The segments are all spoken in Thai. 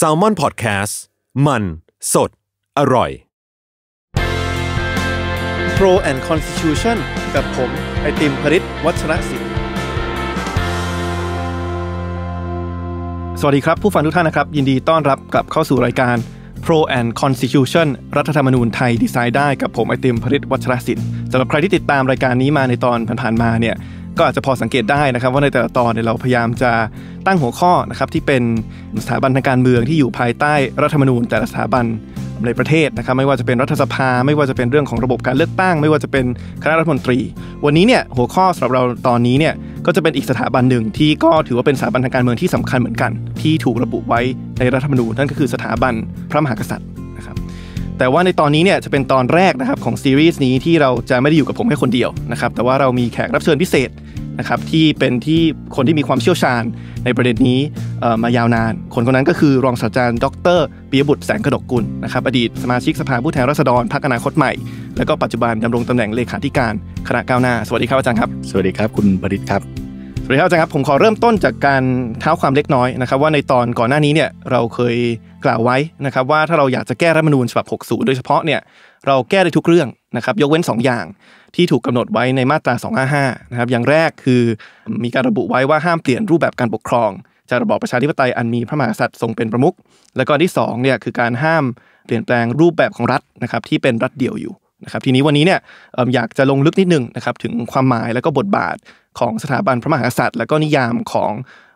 s a l ม o n PODCAST มัน สด อร่อย Pro and Constitution กับผมไอติมพริตวัชรศิลป์สวัสดีครับผู้ฟังทุกท่านนะครับ ยินดีต้อนรับกลับเข้าสู่รายการ Pro and Constitution รัฐธรรมนูญไทยดีไซน์ได้กับผม ไอติมพริตวัชรศิลป์สำหรับใครที่ติดตามรายการนี้มาในตอนผ่านๆมาเนี่ยก็อาจจะพอสังเกตได้นะครับ ว่าในแต่ละตอนเนี่ยเราพยายามจะตั้งหัวข้อนะครับที่เป็นสถาบันทางการเมืองที่อยู่ภายใต้รัฐธรรมนูญ แต่ละสถาบันในประเทศนะครับไม่ว่าจะเป็นรัฐสภา ไม่ว่าจะเป็นเรื่องของระบบการเลือกตั้ง ไม่ว่าจะเป็นคณะรัฐมนตรี วันนี้เนี่ยหัวข้อสำหรับเราตอนนี้เนี่ยก็จะเป็นอีกสถาบันหนึ่งที่ก็ถือว่าเป็นสถาบันทางการเมืองที่สำคัญเหมือนกันที่ถูกระบุไว้ในรัฐธรรมนูญนั่นก็คือสถาบันพระมหากษัตริย์นะครับแต่ว่าในตอนนี้เนี่ยจะเป็นตอนแรกนะครับของซีรีส์นี้ที่เราจะไม่ได้อยู่กับผมแค่คนเดียวนะครับแต่ว่าเรามีแขกรับเชิญพิเศษนะครับที่เป็นที่คนที่มีความเชี่ยวชาญในประเด็นนี้ มายาวนาน คนคนนั้นก็คือรองศาสตราจารย์ดรปิยบุตรแสงกระดกกุลนะครับอดีตสมาชิกสภาผู้แทนราษฎรพรรคอนาคตใหม่ แล้วก็ปัจจุบันดำรงตำแหน่งเลขาธิการคณะก้าวหน้าสวัสดีครับอาจารย์ครับสวัสดีครับคุณปริศครับ สวัสดีครับอาจารย์ครับผมขอเริ่มต้นจากการเท้าความเล็กน้อยนะครับว่าในตอนก่อนหน้านี้เนี่ยเราเคยกล่าวไว้นะครับว่าถ้าเราอยากจะแก้รัฐมนูญฉบับ60โดยเฉพาะเนี่ยเราแก้ได้ทุกเรื่องนะครับยกเว้น 2 อย่างที่ถูกกาหนดไว้ในมาตรา 255นะครับ อย่างแรกคือมีการระบุไว้ว่าห้ามเปลี่ยนรูปแบบการปกครอง จากระบอบประชาธิปไตยอันมีพระมหากษัตริย์ทรงเป็นประมุข และก็ที่2เนี่ยคือการห้ามเปลี่ยนแปลงรูปแบบของรัฐนะครับที่เป็นรัฐเดี่ยวอยู่นะครับทีนี้วันนี้เนี่ยอยากจะลงลึกนิดนึงนะครับถึงความหมายและก็บทบาทของสถาบันพระมหากษัตริย์และก็นิยามของ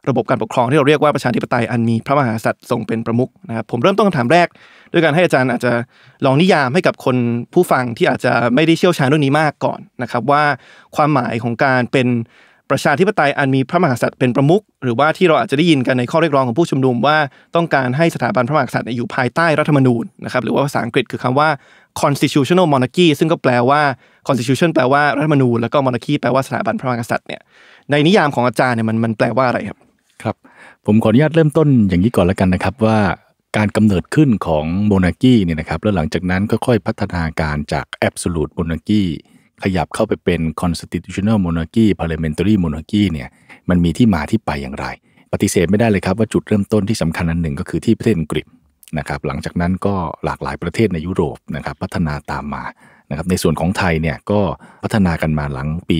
ระบบการปกครองที่เราเรียกว่าประชาธิปไตยอันมีพระมหากษัตริย์ทรงเป็นประมุขนะครับผมเริ่มต้นคำถามแรกด้วยการให้อาจารย์อาจจะลองนิยามให้กับคนผู้ฟังที่อาจจะไม่ได้เชี่ยวชาญเรื่องนี้มากก่อนนะครับว่า ความหมายของการเป็นประชาธิปไตยอันมีพระมหากษัตริย์เป็นประมุขหรือว่าที่เราอาจจะได้ยินกันในข้อเรียกร้องของผู้ชุมนุม ว่าต้องการให้สถาบันพระมหากษัตริย์อยู่ภายใต้รัฐธรรมนูญนะครับหรือว่าภาษาอังกฤษคือคำว่า constitutional monarchy ซึ่งก็แปลว่า constitution แปลว่ารัฐธรรมนูญแล้วก็ monarchy แปลว่าสถาบันพระมหากษัตริย์เนี่ยในนิยามของอาจารย์เนี่ยมันมันแปลว่าอะไรครับครับผมขออนุญาตเริ่มต้นอย่างนี้ก่อนแล้วกันนะครับว่าการกำเนิดขึ้นของโมนาคีเนี่ยนะครับแล้วหลังจากนั้นก็ค่อยพัฒนาการจากแอบสูดโมนาคีขยับเข้าไปเป็นคอนสติทูชันแนลโมนาคีพาร์เลเมนต n t a r y m o n เนี่ยมันมีที่มาที่ไปอย่างไร ปฏิเสธไม่ได้เลยครับว่าจุดเริ่มต้นที่สำคัญอันหนึ่งก็คือที่ประเทศอังกฤษนะครับ หลังจากนั้นก็หลากหลายประเทศในยุโรปนะครับ พัฒนาตามมานะครับ ในส่วนของไทยเนี่ยก็พัฒนากันมาหลังปี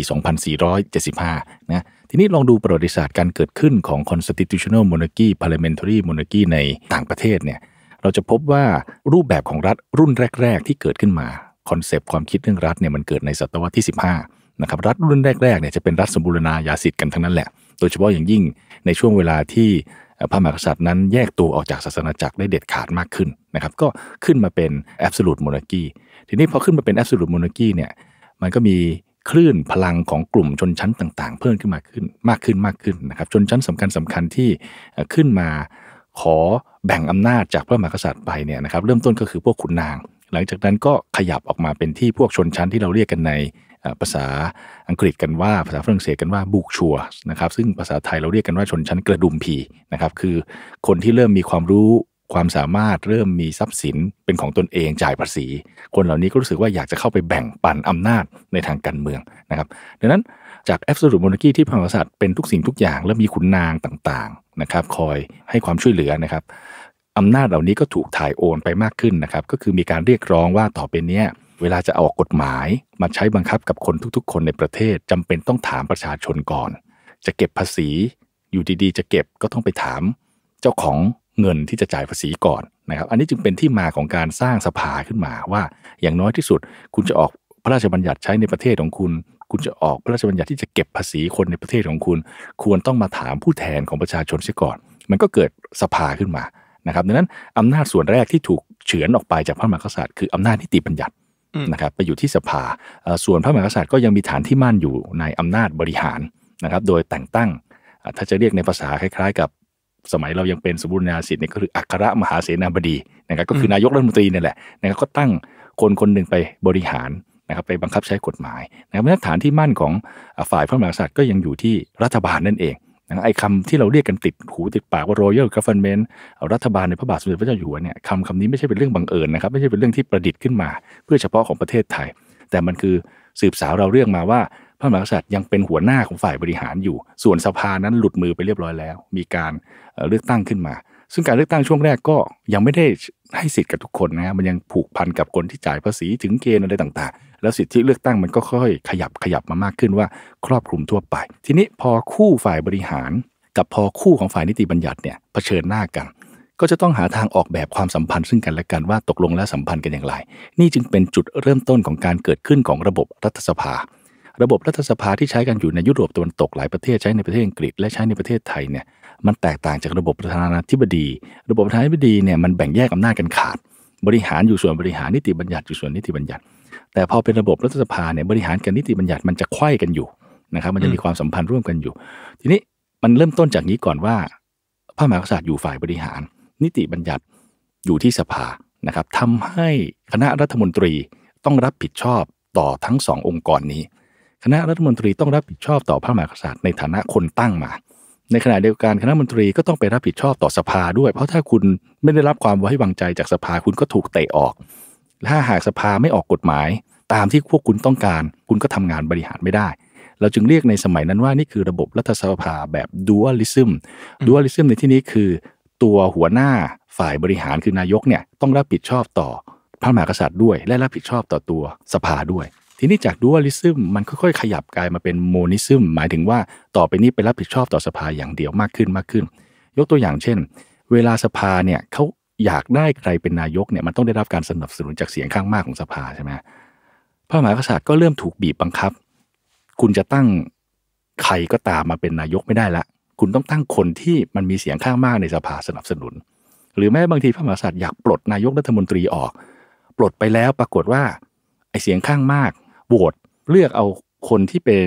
2475นะทีนี้ลองดูประวัติศาสตร์การเกิดขึ้นของ constitutional monarchy parliamentary monarchy ในต่างประเทศเนี่ยเราจะพบว่ารูปแบบของรัฐรุ่นแรกๆที่เกิดขึ้นมาคอนเซปต์ความคิดเรื่องรัฐเนี่ยมันเกิดในศตวรรษที่ 15นะครับรัฐรุ่นแรกๆเนี่ยจะเป็นรัฐสมบูรณาญาสิทธิ์กันทั้งนั้นแหละ โดยเฉพาะอย่างยิ่งในช่วงเวลาที่พระมหากษัตริย์นั้นแยกตัวออกจากศาสนาจักรได้เด็ดขาดมากขึ้นนะครับก็ขึ้นมาเป็นแอบสูดรมอนาร์กีทีนี้พอขึ้นมาเป็นแอบสูดรมอนาร์กีเนี่ยมันก็มีคลื่นพลังของกลุ่มชนชั้นต่าง ๆ เพิ่มขึ้นมาขึ้นมากขึ้นมากขึ้นนะครับชนชั้นสำคัญสำคัญที่ขึ้นมาขอแบ่งอำนาจจากพระมหากษัตริย์ไปเนี่ยนะครับเริ่มต้นก็คือพวกขุนนาง หลังจากนั้นก็ขยับออกมาเป็นที่พวกชนชั้นที่เราเรียกกันในภาษาอังกฤษกันว่าภาษาฝรั่งเศสกันว่าบุกชัวนะครับซึ่งภาษาไทยเราเรียกกันว่าชนชั้นกระดุมพีนะครับคือคนที่เริ่มมีความรู้ความสามารถเริ่มมีทรัพย์สินเป็นของตนเองจ่ายภาษี คนเหล่านี้ก็รู้สึกว่าอยากจะเข้าไปแบ่งปันอำนาจในทางการเมืองนะครับดังนั้นจากแอฟสูตรมอนกี้ที่พระมหากษัตริย์เป็นทุกสิ่งทุกอย่าง และมีขุนนางต่างๆนะครับ คอยให้ความช่วยเหลือนะครับอำนาจเหล่านี้ก็ถูกถ่ายโอนไปมากขึ้นนะครับ ก็คือมีการเรียกร้องว่าต่อไปนี้เวลาจะออกกฎหมาย มาใช้บังคับกับคนทุกๆ คนในประเทศจำเป็นต้องถามประชาชนก่อน จะเก็บภาษีอยู่ดีๆจะเก็บก็ต้องไปถามเจ้าของเงินที่จะจ่ายภาษีก่อนนะครับอันนี้จึงเป็นที่มาของการสร้างสภาขึ้นมาว่าอย่างน้อยที่สุดคุณจะออกพระราชบัญญัติใช้ในประเทศของคุณ คุณจะออกพระราชบัญญัติที่จะเก็บภาษีคนในประเทศของคุณ ควรต้องมาถามผู้แทนของประชาชนเสียก่อน มันก็เกิดสภาขึ้นมานะครับดังนั้นอำนาจส่วนแรกที่ถูกเฉือนออกไปจากพระมหากษัตริย์คืออำนาจนิติบัญญัตินะครับไปอยู่ที่สภาส่วนพระมหากษัตริย์ก็ยังมีฐานที่มั่นอยู่ในอำนาจบริหารนะครับโดยแต่งตั้ง ถ้าจะเรียกในภาษาคล้ายๆกับสมัยเรายังเป็นสมบูรณาสิทธิ์เนี่ยก็คือ อัครมหาเสนาบดีนะครับก็คือนายกรัฐมนตรีนี่แหละนะครับก็ตั้งคนคนหนึ่งไปบริหารนะครับไปบังคับใช้กฎหมายนะครับมาตรฐานที่มั่นของ ฝ่ายพระมหากษัตริย์ก็ยังอยู่ที่รัฐบาลนั่นเองนะไอ้คำที่เราเรียกกันติดหูติดปากว่า royal government รัฐบาลในพระบาทสมเด็จพระเจ้าอยู่หัวเนี่ยคำคำนี้ไม่ใช่เป็นเรื่องบังเอิญนะครับไม่ใช่เป็นเรื่องที่ประดิษฐ์ขึ้นมา เพื่อเฉพาะของประเทศไทย แต่มันคือสืบสาวเราเรื่องมาว่าพระมหากษัตริย์ยังเป็นหัวหน้าของฝ่ายบริหารอยู่ ส่วนสภานั้นหลุดมือไปเรียบร้อยแล้ว มีการเลือกตั้งขึ้นมา ซึ่งการเลือกตั้งช่วงแรกก็ยังไม่ได้ให้สิทธิ์กับทุกคนนะมันยังผูกพันกับคนที่จ่ายภาษีถึงเกณฑ์อะไรต่างๆ แล้วสิทธิเลือกตั้งมันก็ค่อยขยับขยับมามากขึ้นว่า ครอบคลุมทั่วไป ทีนี้พอคู่ฝ่ายบริหาร กับพอคู่ของฝ่ายนิติบัญญัติเนี่ยเผชิญหน้ากัน ก็จะต้องหาทางออกแบบความสัมพันธ์ซึ่งกันและกันว่าตกลงและสัมพันธ์กันอย่างไร นี่จึงเป็นจุดเริ่มต้นของการเกิดขึ้นของระบบรัฐสภาระบบรัฐสภาที่ใช้กันอยู่ในยุโรปตะวันตกหลายประเทศใช้ในประเทศอังกฤษและใช้ในประเทศไทยเนี่ยมันแตกต่างจากระบบประธานาธิบดี ระบบประธานาธิบดีเนี่ยมันแบ่งแยกอำนาจกันขาด บริหารอยู่ส่วนบริหาร นิติบัญญัติอยู่ส่วนนิติบัญญัติ แต่พอเป็นระบบรัฐสภาเนี่ยบริหารกับนิติบัญญัติ มันจะไขว้กันอยู่นะครับมันจะมีความสัมพันธ์ร่วมกันอยู่ ทีนี้มันเริ่มต้นจากนี้ก่อนว่าพระมหากษัตริย์อยู่ฝ่ายบริหารนิติบัญญัติอยู่ที่สภานะครับทำให้คณะรัฐมนตรีต้องรับผิดชอบต่อทั้งสององค์กรนี้คณะรัฐมนตรีต้องรับผิดชอบต่อพระมหากษัตริย์ในฐานะคนตั้งมา ในขณะเดียวกันคณะมนตรีก็ต้องไปรับผิดชอบต่อสภาด้วย เพราะถ้าคุณไม่ได้รับความไว้วางใจจากสภาคุณก็ถูกเตะออกถ้าหากสภาไม่ออกกฎหมาย ตามที่พวกคุณต้องการ คุณก็ทำงานบริหารไม่ได้ เราจึงเรียกในสมัยนั้นว่านี่คือระบบรัฐสภาแบบดูอัลิซึมดูอัลิซึมในที่นี้คือ ตัวหัวหน้าฝ่ายบริหารคือนายกเนี่ยต้องรับผิดชอบต่อพระมหากษัตริย์ด้วย และรับผิดชอบต่อตัวสภาด้วยทีนี้จากดูวัลิซึมมันค่อยๆขยับกลายมาเป็นโมนิซึมหมายถึงว่าต่อไปนี้ไปรับผิดชอบต่อสภาอย่างเดียวมากขึ้นมากขึ้น ยกตัวอย่างเช่น เวลาสภาเนี่ยเขาอยากได้ใครเป็นนายกเนี่ยมันต้องได้รับการสนับสนุนจากเสียงข้างมากของสภาใช่ไหมพระมหากษัตริย์ก็เริ่มถูกบีบบังคับ คุณจะตั้งใครก็ตามมาเป็นนายกไม่ได้ละ คุณต้องตั้งคนที่มันมีเสียงข้างมากในสภาสนับสนุน หรือแม้บางทีพระมหากษัตริย์อยากปลดนายกรัฐมนตรีออก ปลดไปแล้วปรากฏว่าไอเสียงข้างมากโหวตเลือกเอาคนที่เป็น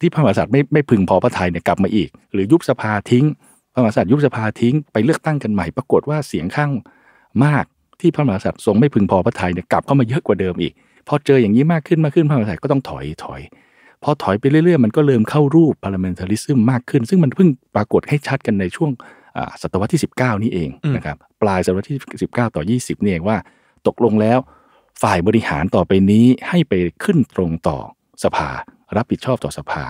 ที่พระมหากษัตริย์ไม่ไม่พึงพอพระทัยเนี่ยกลับมาอีกหรือยุบสภาทิ้งพระมหากษัตริย์ยุบสภาทิ้งไปเลือกตั้งกันใหม่ ปรากฏว่าเสียงข้างมากที่พระมหากษัตริย์ทรงไม่พึงพอพระทัยเนี่ยกลับเข้ามาเยอะกว่าเดิมอีก พอเจออย่างนี้มากขึ้นมากขึ้นพระมหากษัตริย์ก็ต้องถอยถอย พอถอยไปเรื่อยๆมันก็เริ่มเข้ารูป parliamentarism มากขึ้นซึ่งมันเพิ่งปรากฏให้ชัดกันในช่วงศตวรรษที่19 นี่เองนะครับปลายศตวรรษที่ 19 ต่อ 20นี่เองว่าตกลงแล้วฝ่ายบริหารต่อไปนี้ให้ไปขึ้นตรงต่อสภา รับผิดชอบต่อสภา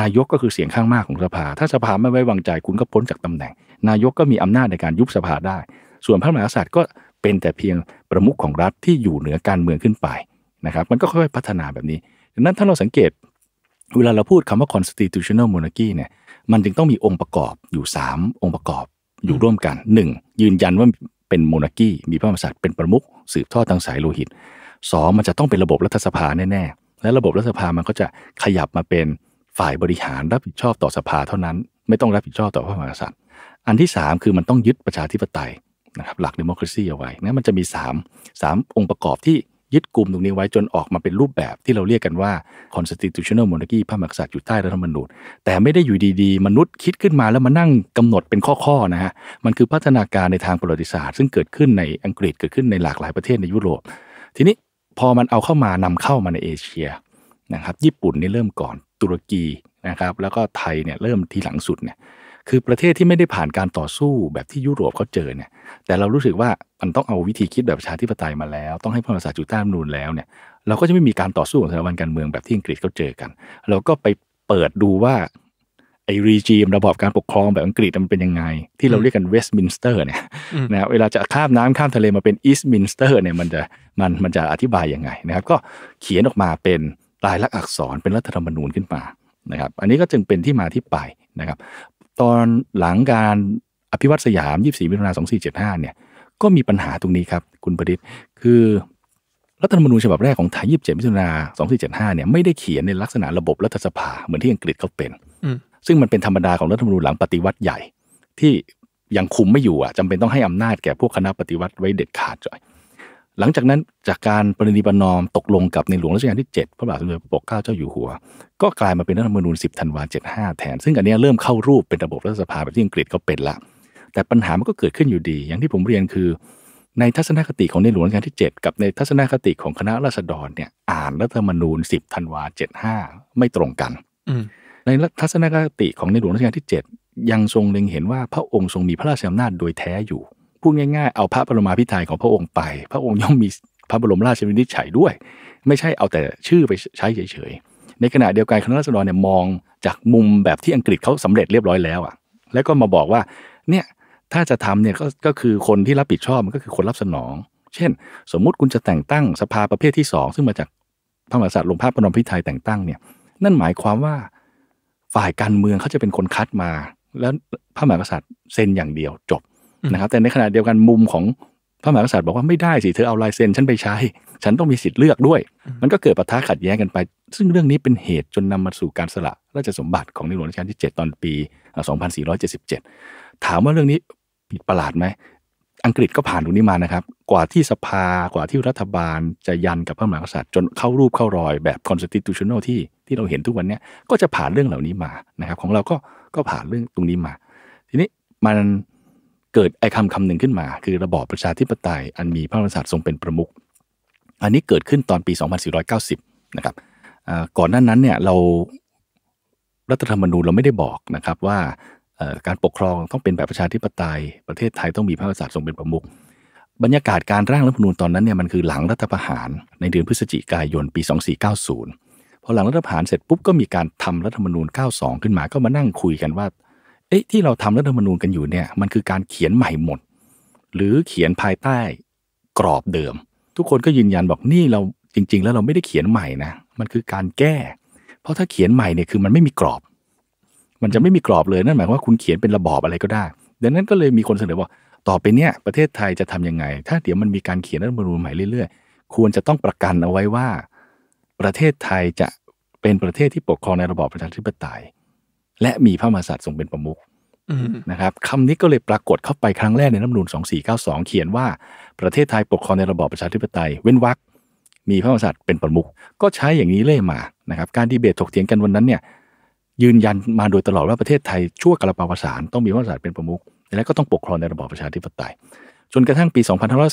นายกก็คือเสียงข้างมากของสภา ถ้าสภาไม่ไว้วางใจคุณก็พ้นจากตำแหน่งนายกก็มีอำนาจในการยุบสภาได้ ส่วนพระมหากษัตริย์ก็เป็นแต่เพียงประมุขของรัฐที่อยู่เหนือการเมืองขึ้นไปนะครับมันก็ค่อยๆพัฒนาแบบนี้ดังนั้นถ้าเราสังเกตเวลาเราพูดคำว่า constitutional monarchy เนี่ยมันจึงต้องมีองค์ประกอบอยู่ 3 องค์ประกอบ อยู่ร่วมกัน 1. ยืนยันว่าเป็นโมนาคีมีพระมหากษัตริย์เป็นประมุขสืบทอดทางสายโลหิตสองมันจะต้องเป็นระบบรัฐสภาแน่ๆและระบบรัฐสภามันก็จะขยับมาเป็นฝ่ายบริหารรับผิดชอบต่อสภาเท่านั้น ไม่ต้องรับผิดชอบต่อพระมหากษัตริย์อันที่ 3 คือมันต้องยึดประชาธิปไตยนะครับหลักดิโมคราซีเอาไว้นะมันจะมี3 3 องค์ประกอบที่ยึดกลุ่มตรงนี้ไว้จนออกมาเป็นรูปแบบที่เราเรียกกันว่า constitutional monarchy พระมหากษัตริย์อยู่ใต้รัฐธรรมนูญแต่ไม่ได้อยู่ดีๆ มนุษย์คิดขึ้นมาแล้วมานั่งกำหนดเป็นข้อๆนะฮะมันคือพัฒนาการในทางประวัติศาสตร์ ซึ่งเกิดขึ้นในอังกฤษเกิดขึ้นในหลากหลายประเทศในยุโรป ทีนี้พอมันเอาเข้ามานำเข้ามาในเอเชียนะครับญี่ปุ่นนี่เริ่มก่อนตุรกีนะครับแล้วก็ไทยเนี่ยเริ่มทีหลังสุดเนี่ยคือประเทศที่ไม่ได้ผ่านการต่อสู้แบบที่ยุโรปเขาเจอเนี่ย แต่เรารู้สึกว่ามันต้องเอาวิธีคิดแบบประชาธิปไตยมาแล้ว ต้องให้พระมหากษัตริย์จุูต้รันูนแล้วเนี่ย เราก็จะไม่มีการต่อสู้ของสถาบันการเมืองแบบที่อังกฤษเขาเจอกัน เราก็ไปเปิดดูว่าไอ้รีจีมระบอบการปกครองแบบอังกฤษมันเป็นยังไงที่เราเรียกกันเวสต์มินสเตอร์เนี่ยนะเวลาจะข้ามน้ำข้ามทะเลมาเป็นอีสต์มินสเตอร์เนี่ยมันจะมันมันจะอธิบายยังไงนะครับก็เขียนออกมาเป็นลายลักษณ์อักษรเป็นรัฐธรรมนูญขึ้นมานะครับอันนี้ก็จึงเป็นที่มาที่ไปนะครับตอนหลังการอภิวัตสยาม 24มิถุนายน2475เนี่ยก็มีปัญหาตรงนี้ครับคุณประดิษฐ์คือ รัฐธรรมนูญฉบับแรกของไทย 27มิถุนายน2475เนี่ยไม่ได้เขียนในลักษณะระบบรัฐสภา เหมือนที่อังกฤษเขาเป็นซึ่งมันเป็นธรรมดาของรัฐธรรมนูญหลังปฏิวัติใหญ่ ที่ยังคุมไม่อยู่อ่ะจำเป็นต้องให้อำนาจแก่พวกคณะปฏิวัติไว้เด็ดขาดจ้อยหลังจากนั้นจากการประนีประนอมตกลงกับในหลวงรัชกาลที่7พระบาทสมเด็จพระปกเกล้าเจ้าอยู่หัว ก็กลายมาเป็นรัฐธรรมนูญ10ธันวา75แทน ซึ่งอันนี้เริ่มเข้ารูปเป็นระบบรัฐสภาแบบที่อังกฤษเขาเป็นละ แต่ปัญหามันก็เกิดขึ้นอยู่ดี อย่างที่ผมเรียนคือในทัศนคติของในหลวงรัชกาลที่ 7 กับในทัศนคติของคณะราษฎรเนี่ย อ่านรัฐธรรมนูญ10ธันวา75ไม่ตรงกันในทัศนคติของในหลวงรัชกาลที่7ยังทรงเล็งเห็นว่าพระองค์ทรงมีพระราชอำนาจโดยแท้อยู่พูดง่ายๆเอาพระบรมาพิไทยของพระองค์ไป พระองค์ย่อมมีพระบรมราชวินิจฉัยด้วย ไม่ใช่เอาแต่ชื่อไปใช้เฉยๆ ในขณะเดียวกันคณะรัษฎรเนี่ยมองจากมุมแบบที่อังกฤษเขาสำเร็จเรียบร้อยแล้วอ่ะ แล้วก็มาบอกว่าเนี่ยถ้าจะทำเนี่ยก็ก็คือคนที่รับผิดชอบมันก็คือคนรับสนอง เช่น สมมุติคุณจะแต่งตั้งสภาประเภทที่สองซึ่งมาจากพระมหากษัตริย์ลงพประรมพิไทยแต่งตั้งเนี่ยนั่นหมายความว่าฝ่ายการเมืองเขาจะเป็นคนคัดมา แล้วพระมหากษัตริย์เซ็นอย่างเดียวจบนะครับแต่ในขณะเดียวกันมุมของพระมหากษัตริย์บอกว่าไม่ได้สิเธอเอาลายเซ็นฉันไปใช้ ฉันต้องมีสิทธิ์เลือกด้วย มันก็เกิดปะทะขัดแย้งกันไป ซึ่งเรื่องนี้เป็นเหตุจนนำมาสู่การสละราชสมบัติของในหลวงรัชกาลที่7ตอนปี2477ถามว่าเรื่องนี้ผิดประหลาดไหมอังกฤษก็ผ่านตรงนี้มานะครับ กว่าที่สภากว่าที่รัฐบาลจะยันกับพระมหากษัตริย์จนเข้ารูปเข้ารอยแบบ constitutional ที่ที่เราเห็นทุกวันนี้ก็จะผ่านเรื่องเหล่านี้มานะครับ ของเราก็ก็ผ่านเรื่องตรงนี้มา ทีนี้มันเกิดไอ้คำคำหนึ่งขึ้นมาคือระบอบประชาธิปไตย อันมีพระมหากษัตริย์ทรงเป็นประมุข อันนี้เกิดขึ้นตอนปี 2490 นะครับก่อนหน้านั้นเนี่ยเรารัฐธรรมนูญเราไม่ได้บอกนะครับว่าการปกครองต้องเป็นแบบประชาธิปไตย ประเทศไทยต้องมีพระมหากษัตริย์ทรงเป็นประมุขบรรยากาศการร่างรัฐธรรมนูญตอนนั้นเนี่ยมันคือหลังรัฐประหารในเดือนพฤศจิกายนปี 2490 พอหลังรัฐประหารเสร็จปุ๊บก็มีการทำรัฐธรรมนูญ 92 ขึ้นมาก็มานั่งคุยกันว่าเอ๊ะที่เราทำรัฐธรรมนูญกันอยู่เนี่ยมันคือการเขียนใหม่หมด หรือเขียนภายใต้กรอบเดิม ทุกคนก็ยืนยันบอกนี่เราจริงๆแล้วเราไม่ได้เขียนใหม่นะ มันคือการแก้ เพราะถ้าเขียนใหม่เนี่ยคือมันไม่มีกรอบ มันจะไม่มีกรอบเลยนั่นหมายว่า คุณเขียนเป็นระบอบอะไรก็ได้ ดังนั้นก็เลยมีคนเสนอว่าต่อไปเนี่ยประเทศไทยจะทํำยังไง ถ้าเดี๋ยวมันมีการเขียนรัฐธรรมนูญใหม่เรื่อยๆ ควรจะต้องประกันเอาไว้ว่า ประเทศไทยจะเป็นประเทศที่ปกครองในระบอบประชาธิปไตยและมีพระมหากษัตริย์ทรงเป็นประมุขนะครับคำนี้ก็เลยปรากฏเข้าไปครั้งแรกในรัฐมนูล2492 เขียนว่า ประเทศไทยปกครองในระบอบประชาธิปไตย เว้นวรรคมีพระมหากษัตริย์เป็นประมุข ก็ใช้อย่างนี้เล่ยมานะครับการดีเบตถกเถียงกันวันนั้นเนี่ยยืนยันมาโดยตลอดว่าประเทศไทยชั่วกระปาวสารต้องมีพระมหากษัตริย์เป็นประมุขและก็ต้องปกครองในระบอบประชาธิปไตยจนกระทั่งปี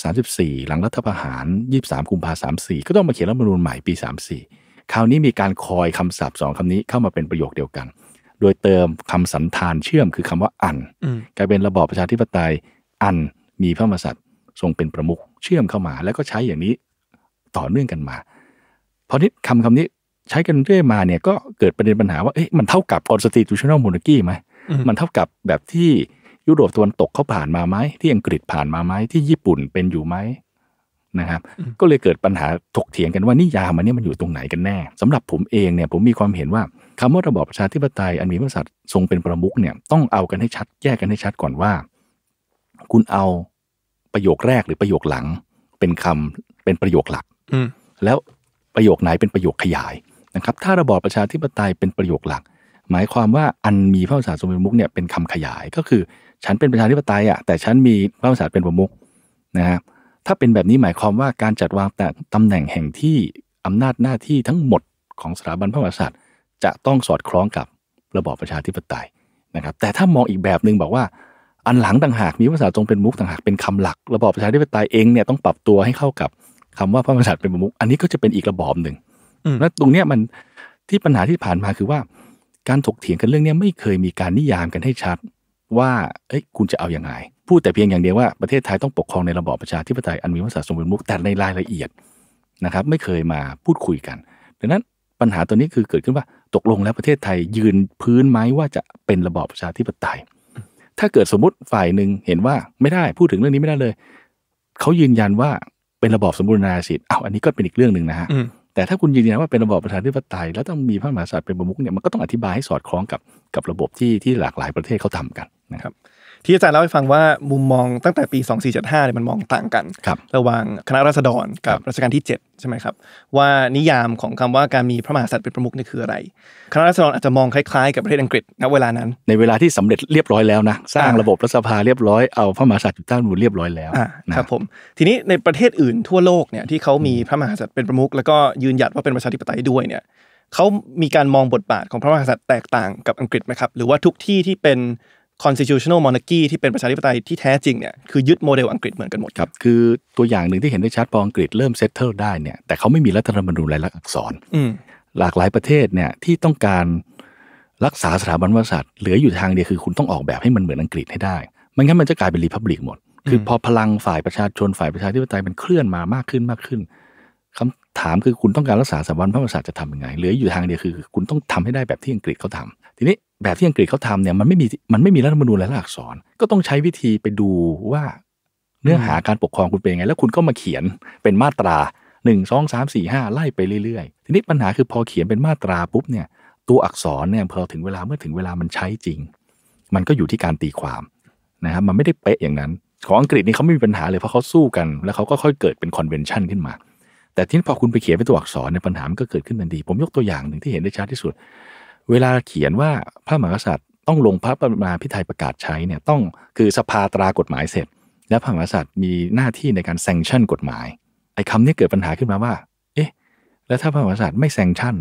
2534 หลังรัฐประหาร 23กุมภาพันธ์34 ก็ต้องมาเขียนรัฐมนูญใหม่ปี34คราวนี้มีการคอยคำศัพท์สองคำนี้เข้ามาเป็นประโยคเดียวกันโดยเติมคำสันธานเชื่อมคือคำว่าอันกลายเป็นระบอบประชาธิปไตยอันมีพระมหากษัตริย์ทรงเป็นประมุขเชื่อมเข้ามา แล้วก็ใช้อย่างนี้ต่อเนื่องกันมาพราะนี้คำคำนี้ใช้กันเรื่อยมาเนี่ยก็เกิดประเด็นปัญหาว่าเอ๊ะมันเท่ากับ constitutional monarchy ไหมมันเท่ากับแบบที่ยุโรปตะวันตกเขาผ่านมาไหมที่อังกฤษผ่านมาไหมที่ญี่ปุ่นเป็นอยู่ไหมนะครับ ก็เลยเกิดปัญหาถกเถียงกันว่านิยามมันนี่มันอยู่ตรงไหนกันแน่ สำหรับผมเองเนี่ยผมมีความเห็นว่าคำว่าระบอบประชาธิปไตยอันมีพระสัตว์ทรงเป็นประมุขเนี่ยต้องเอากันให้ชัดแยกกันให้ชัดก่อนว่า คุณเอาประโยคแรกหรือประโยคหลังเป็นคำเป็นประโยคหลักแล้วประโยคไหนเป็นประโยคขยายนะครับ ถ้าระบอบประชาธิปไตยเป็นประโยคหลัก หมายความว่า อันมีพระมหากษัตริย์ทรงเป็นประมุขเนี่ยเป็นคำขยายก็คือฉันเป็นประชาธิปไตยอ่ะแต่ฉันมีพระมหากษัตริย์เป็นประมุขนะฮะถ้าเป็นแบบนี้หมายความว่าการจัดวางแต่ตำแหน่งแห่งที่อำนาจหน้าที่ทั้งหมดของสถาบันพระมหากษัตริย์จะต้องสอดคล้องกับระบอบประชาธิปไตยนะครับแต่ถ้ามองอีกแบบหนึ่งบอกว่าอันหลังต่างหากมีภาษาจรงเป็นมุกต่างหากเป็นคำหลัก ระบอบประชาธิปไตยเองเนี่ยต้องปรับตัวให้เข้ากับคำว่าพระมหากษัตริย์เป็นประมุขอันนี้ก็จะเป็นอีกระบอบหนึ่งแล้วตรงเนี้ยมันที่ปัญหาที่ผ่านมาคือว่าการถกเถียงกันเรื่องนี้ไม่เคยมีการนิยามกันให้ชัดว่าเอ้ยคุณจะเอาอยัางไงพูดแต่เพียงอย่างเดียวว่าประเทศไทยต้องปกครองในระบอบประชาธิปไตยอันมีภาษาจทรงเป็นมุกแต่ในรายละเอียดนะครับ ไม่เคยมาพูดคุยกันดังนั้นปัญหาตัวนี้คือเกิดขึ้นว่าตกลงแล้วประเทศไทยยืนพื้นไหมว่าจะเป็นระบอบประชาธิปไตย ถ้าเกิดสมมติฝ่ายหนึ่งเห็นว่าไม่ได้พูดถึงเรื่องนี้ไม่ได้เลยเขายืนยันว่าเป็นระบอบสมบูรณาญาสิทธิ์อ้าวอันนี้ก็เป็นอีกเรื่องหนึ่งนะฮะแต่ถ้าคุณยืนยันว่าเป็นระบอบประชาธิปไตย แล้วต้องมีพระมหากษัตริย์เป็นประมุขเนี่ยมันก็ต้องอธิบายให้สอดคล้องกับกับระบบที่ที่หลากหลายประเทศเขาทำกันนะครับที่อาจารย์เล่าให้ฟังว่ามุมมองตั้งแต่ปี 2475เนี่ยมันมองต่างกันรระหว่างคณะราษฎรกับรัชกาลที่ 7 ใช่ไหมครับ ว่านิยามของคำว่าการมีพระมหากษัตริย์เป็นประมุขนี่คืออะไร คณะราษฎรอาจจะมองคล้ายๆกับประเทศอังกฤษณเวลานั้น ในเวลาที่สำเร็จเรียบร้อยแล้วนะสร้างระบบรัฐสภาเรียบร้อยเอาพระมหากษัตริย์อยู่ใต้มูลเรียบร้อยแล้วครับผมทีนี้ในประเทศอื่นทั่วโลกเนี่ยที่เขามีพระมหากษัตริย์เป็นประมุขแล้วก็ยืนหยัดว่าเป็นประชาธิปไตยด้วยเนี่ยเขามีการมองบทบาทของพระมหากษัตริย์แตกต่างกับอังกฤษไหมครับหรือว่าทุกที่ที่เป็น constitutional monarchy ที่เป็นประชาธิปไตยที่แท้จริงเนี่ยคือยึดโมเดลอังกฤษเหมือนกันหมดครับคือ ตัวอย่างหนึ่งที่เห็นได้ชัดพออังกฤษเริ่มเซตเทิลได้เนี่ยแต่เขาไม่มีรัฐธรรมนูญลายลักษณ์อักษรหลากหลายประเทศเนี่ยที่ต้องการรักษาสถาบันัฒัตริมเหลืออยู่ทางเดียวคือคุณต้องออกแบบให้มันเหมือนอังกฤษ ให้ได้ไม่งั้นมันจะกลายเป็นรีพับลิกหมดคือ พอพลังฝ่ายประชาชนฝ่ายประชาธิปไตยมันเคลื่อนมามากขึ้นมากขึ้น คำถามคือคุณต้องการรักษาสถาบันพระมหากษัตริย์จะทำยังไงเหลืออยู่ทางเดียวคือคุณต้องทำให้ได้แบบที่อังกฤษเขาทำ ทีนี้แบบที่อังกฤษเขาทำเนี่ยมันไม่มีมันไม่มีรัฐธรรมนูญและลักษรก็ต้องใช้วิธีไปดูว่าเนื้อหาการปกครองคุณเป็นยังไง แล้วคุณก็มาเขียนเป็นมาตราหนึ่งสองสามสี่ห้าไล่ไปเรื่อยๆ ทีนี้ปัญหาคือพอเขียนเป็นมาตราปุ๊บเนี่ยตัวอักษรเนี่ยพอถึงเวลาเมื่อถึงเวลามันใช้จริง มันก็อยู่ที่การตีความนะครับมันไม่ได้เป๊ะอย่างนั้น ของอังกฤษนี่เขาไม่มีปัญหาเลยเพราะเขาสู้กันแล้วเขาก็ค่อยเกิดเป็นคอนเวนชันขึ้นมา แต่ที่พอคุณไปเขียนเป็นตัวอักษรเนี่ยปัญหามันก็เกิดขึ้นทันทีผมยกตัวอย่างหนึ่งที่เห็นได้ชัดที่สุดเวลาเขียนว่าพระมหากษัตริย์ต้องลงพระประมาพิไทยประกาศใช้เนี่ย ต้องคือสภาตรากฎหมายเสร็จ แล้วพระมหากษัตริย์มีหน้าที่ในการแซงชั่นกฎหมายไอ้คำนี้เกิดปัญหาขึ้นมาว่าเอ๊ะแล้วถ้าพระมหากษัตริย์ไม่แซงชั่น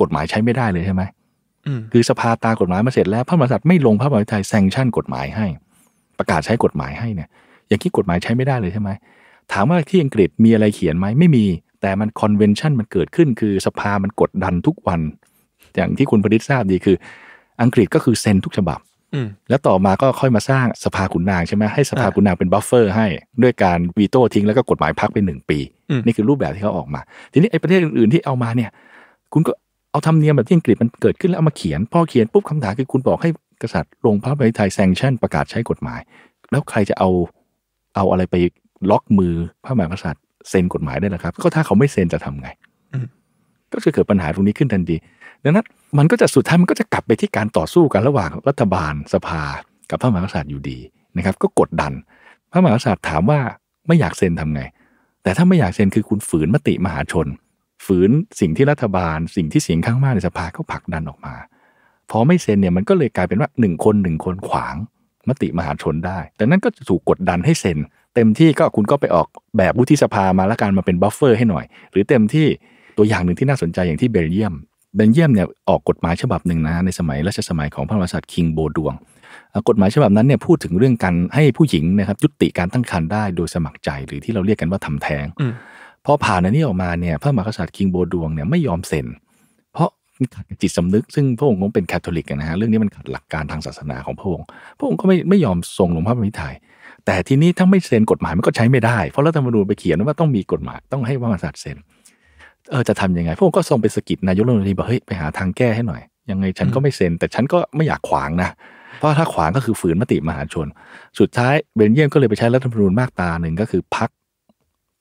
กฎหมายใช้ไม่ได้เลยใช่ไหมคือสภาตากฎหมายมาเสร็จแล้วพระมหากษัตริย์ไม่ลงพระบรมาพิไทยแซงชั่นกฎหมายให้ ประกาศใช้กฎหมายให้เนี่ยอย่างที่กฎหมายใช้ไม่ได้เลยใช่ไหมถามว่าที่อังกฤษมีอะไรเขียนไหมไม่มี แต่มันคอนเวนชั่นมันเกิดขึ้นคือสภามันกดดันทุกวันอย่างที่คุณผลิตทราบดีคืออังกฤษก็คือเซ็นทุกฉบับแล้วต่อมาก็ค่อยมาสร้างสภาขุนนางใช่ไหมให้สภาขุนนางเป็นบัฟเฟอร์ให้ด้วยการวีโต้ทิ้งแล้วก็กฎหมายพักเป็นหนึ่งปี นี่คือรูปแบบที่เขาออกมา ทีนี้ไอ้ประเทศอื่นๆที่เอามาเนี่ย คุณก็เอาทำเนียมแบบที่อังกฤษมันเกิดขึ้นแล้วเอามาเขียน พอเขียนปุ๊บคำถามคือคุณบอกให้กษัตริย์ลงพระบริทยแซงชั่นประกาศใช้กฎหมาย แล้วใครจะเอาเอาอะไรไปล็อกมือพระมหากษัตริย์เซ็นกฎหมายได้หรอครับ ก็ถ้าเขาไม่เซ็นจะทำไงก็จะเกิดปัญหาตรงนี้ขึ้นทันทีดังนั้นมันก็จะสุดท้ายมันก็จะกลับไปที่การต่อสู้กันระหว่างรัฐบาลสภา กับพระมหากษัตริย์อยู่ดีนะครับก็กดดัน พระมหากษัตริย์ถามว่าไม่อยากเซ็นทำไง แต่ถ้าไม่อยากเซ็นคือคุณฝืนมติมหาชน ฝืนสิ่งที่รัฐบาล สิ่งที่เสียงข้างมากในสภาก็ผลักดันออกมา พอไม่เซ็นเนี่ยมันก็เลยกลายเป็นว่าหนึ่งคนหนึ่งคนขวาง มติมหาชนได้ แต่นั้นก็จะถูกกดดันให้เซ็นเต็มที่ก็คุณก็ไปออกแบบวุฒิสภามาละกันมาเป็นบัฟเฟอร์ให้หน่อย หรือเต็มที่ตัวอย่างหนึ่งที่น่าสนใจอย่างที่เบลเยียมเบนเยียมเนี่ยออกกฎหมายฉบับหนึ่งนะในสมัยรัชสมัยของพระมหากษัตริย์คิงโบดวงกฎหมายฉบับนั้นเนี่ยพูดถึงเรื่องการให้ผู้หญิงนะครับยุติการตั้งครรภ์ได้โดยสมัครใจหรือที่เราเรียกกันว่าทำแท้งพอผ่านอันนี้ออกมาเนี่ยพระมหากษัตริย์คิงโบดวงเนี่ยไม่ยอมเซ็น เพราะขัดจิตสำนึกซึ่งพระองค์เป็นคาทอลิกนะฮะเรื่องนี้มันขัดหลักการทางศาสนาของพระองค์พระองค์ก็ไม่ไม่ยอมทรงลงพระมิถัยแต่ทีนี้ถ้าไม่เซ็นกฎหมายมันก็ใช้ไม่ได้เพราะรัฐธรรมนูญไปเขียนว่าต้องมีกฎหมายต้องให้พระมหากษัตริย์เซ็นเออจะทํำยังไงพวกก็ส่งไปสกิดนายกรัฐมนตรีบอกเฮ้ยไปหาทางแก้ให้หน่อย ยังไงฉันก็ไม่เซ็น แต่ฉันก็ไม่อยากขวางนะ เพราะถ้าขวางก็คือฝืนมติมหาชน สุดท้ายเบนเยียมก็เลยไปใช้รัฐธรรมนูญมากตาหนึ่งก็คือพัก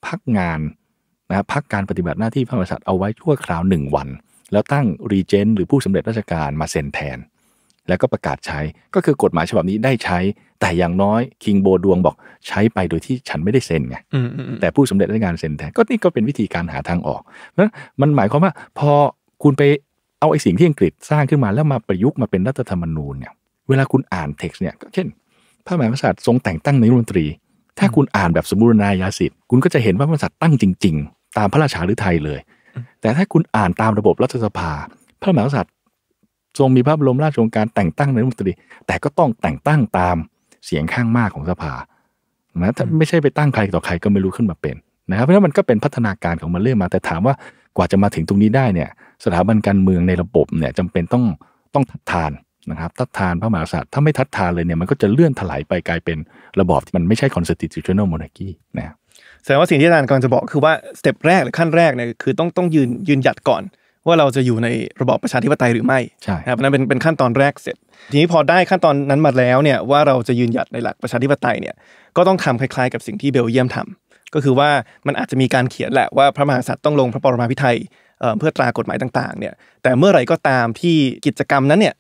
พักงานนะพักการปฏิบัติหน้าที่พระมหากษัตริย์เอาไว้ชั่วคราวหนึ่งวัน แล้วตั้งรีเจนต์หรือผู้สำเร็จราชการมาเซ็นแทนแล้วก็ประกาศใช้ก็คือกฎหมายฉบับนี้ได้ใช้แต่อย่างน้อย คิงโบดวงบอกใช้ไปโดยที่ฉันไม่ได้เซ็นไง แต่ผู้สำเร็จราชการเซ็นแทนก็นี่ก็เป็นวิธีการหาทางออกนะมันหมายความว่าพอคุณไปเอาไอ้สิ่งที่อังกฤษสร้างขึ้นมาแล้วมาประยุกต์มาเป็นรัฐธรรมนูญเนี่ยเวลาคุณอ่านเท็กซ์เนี่ยก็เช่น พระมหากษัตริย์ทรงแต่งตั้งนายรัฐมนตรี ถ้าคุณอ่านแบบสมบูรณาญาสิทธิ์คุณก็จะเห็นว่ามหากษัตริย์ตั้งจริงๆ ตามพระราชาหรือไทยเลย แต่ถ้าคุณอ่านตามระบบรัฐสภา พระมหากษัตริย์ทรงมีภาพลมราชองการแต่งตั้งนายรัฐมนตรี แต่ก็ต้องแต่งตั้งตามเสียงข้างมากของสภานะถ้าไม่ใช่ไปตั้งใครต่อใครก็ไม่รู้ขึ้นมาเป็นนะครับเพราะนนัมันก็เป็นพัฒนาการของมันเรื่อยมาแต่ถามว่ากว่าจะมาถึงตรงนี้ได้เนี่ยสถาบันการเมืองในระบบเนี่ยจำเป็นต้องต้องทัดทานนะครับทัดทานพระมหากษัตริย์ถ้าไม่ทัดทานเลยเนี่ยมันก็จะเลื่อนถลายไปกลายเป็นระบอบที่มันไม่ใช่ constitutional monarchy นะแสดงว่าสิ่งที่อาจารย์กำลังจะบอกคือว่าสเต็ปแรกหรือขั้นแรกเนี่ยคือต้องต้องยืนยืนหยัดก่อนว่าเราจะอยู่ในระบอบประชาธิปไตยหรือไม่ใช่ครับนั่นเป็นเป็นขั้นตอนแรกเสร็จ ทีนี้พอได้ขั้นตอนนั้นมาแล้วเนี่ยว่าเราจะยืนหยัดในหลักประชาธิปไตยเนี่ยก็ต้องทำคล้ายๆกับสิ่งที่เบลเยียมทำ ก็คือว่ามันอาจจะมีการเขียนแหละว่าพระมหากษัตริย์ต้องลงพระปรมาภิไธยเพื่อตรากฎหมายต่างๆเนี่ยแต่เมื่อไหร่ก็ตามที่กิจกรรมนั้นเนี่ย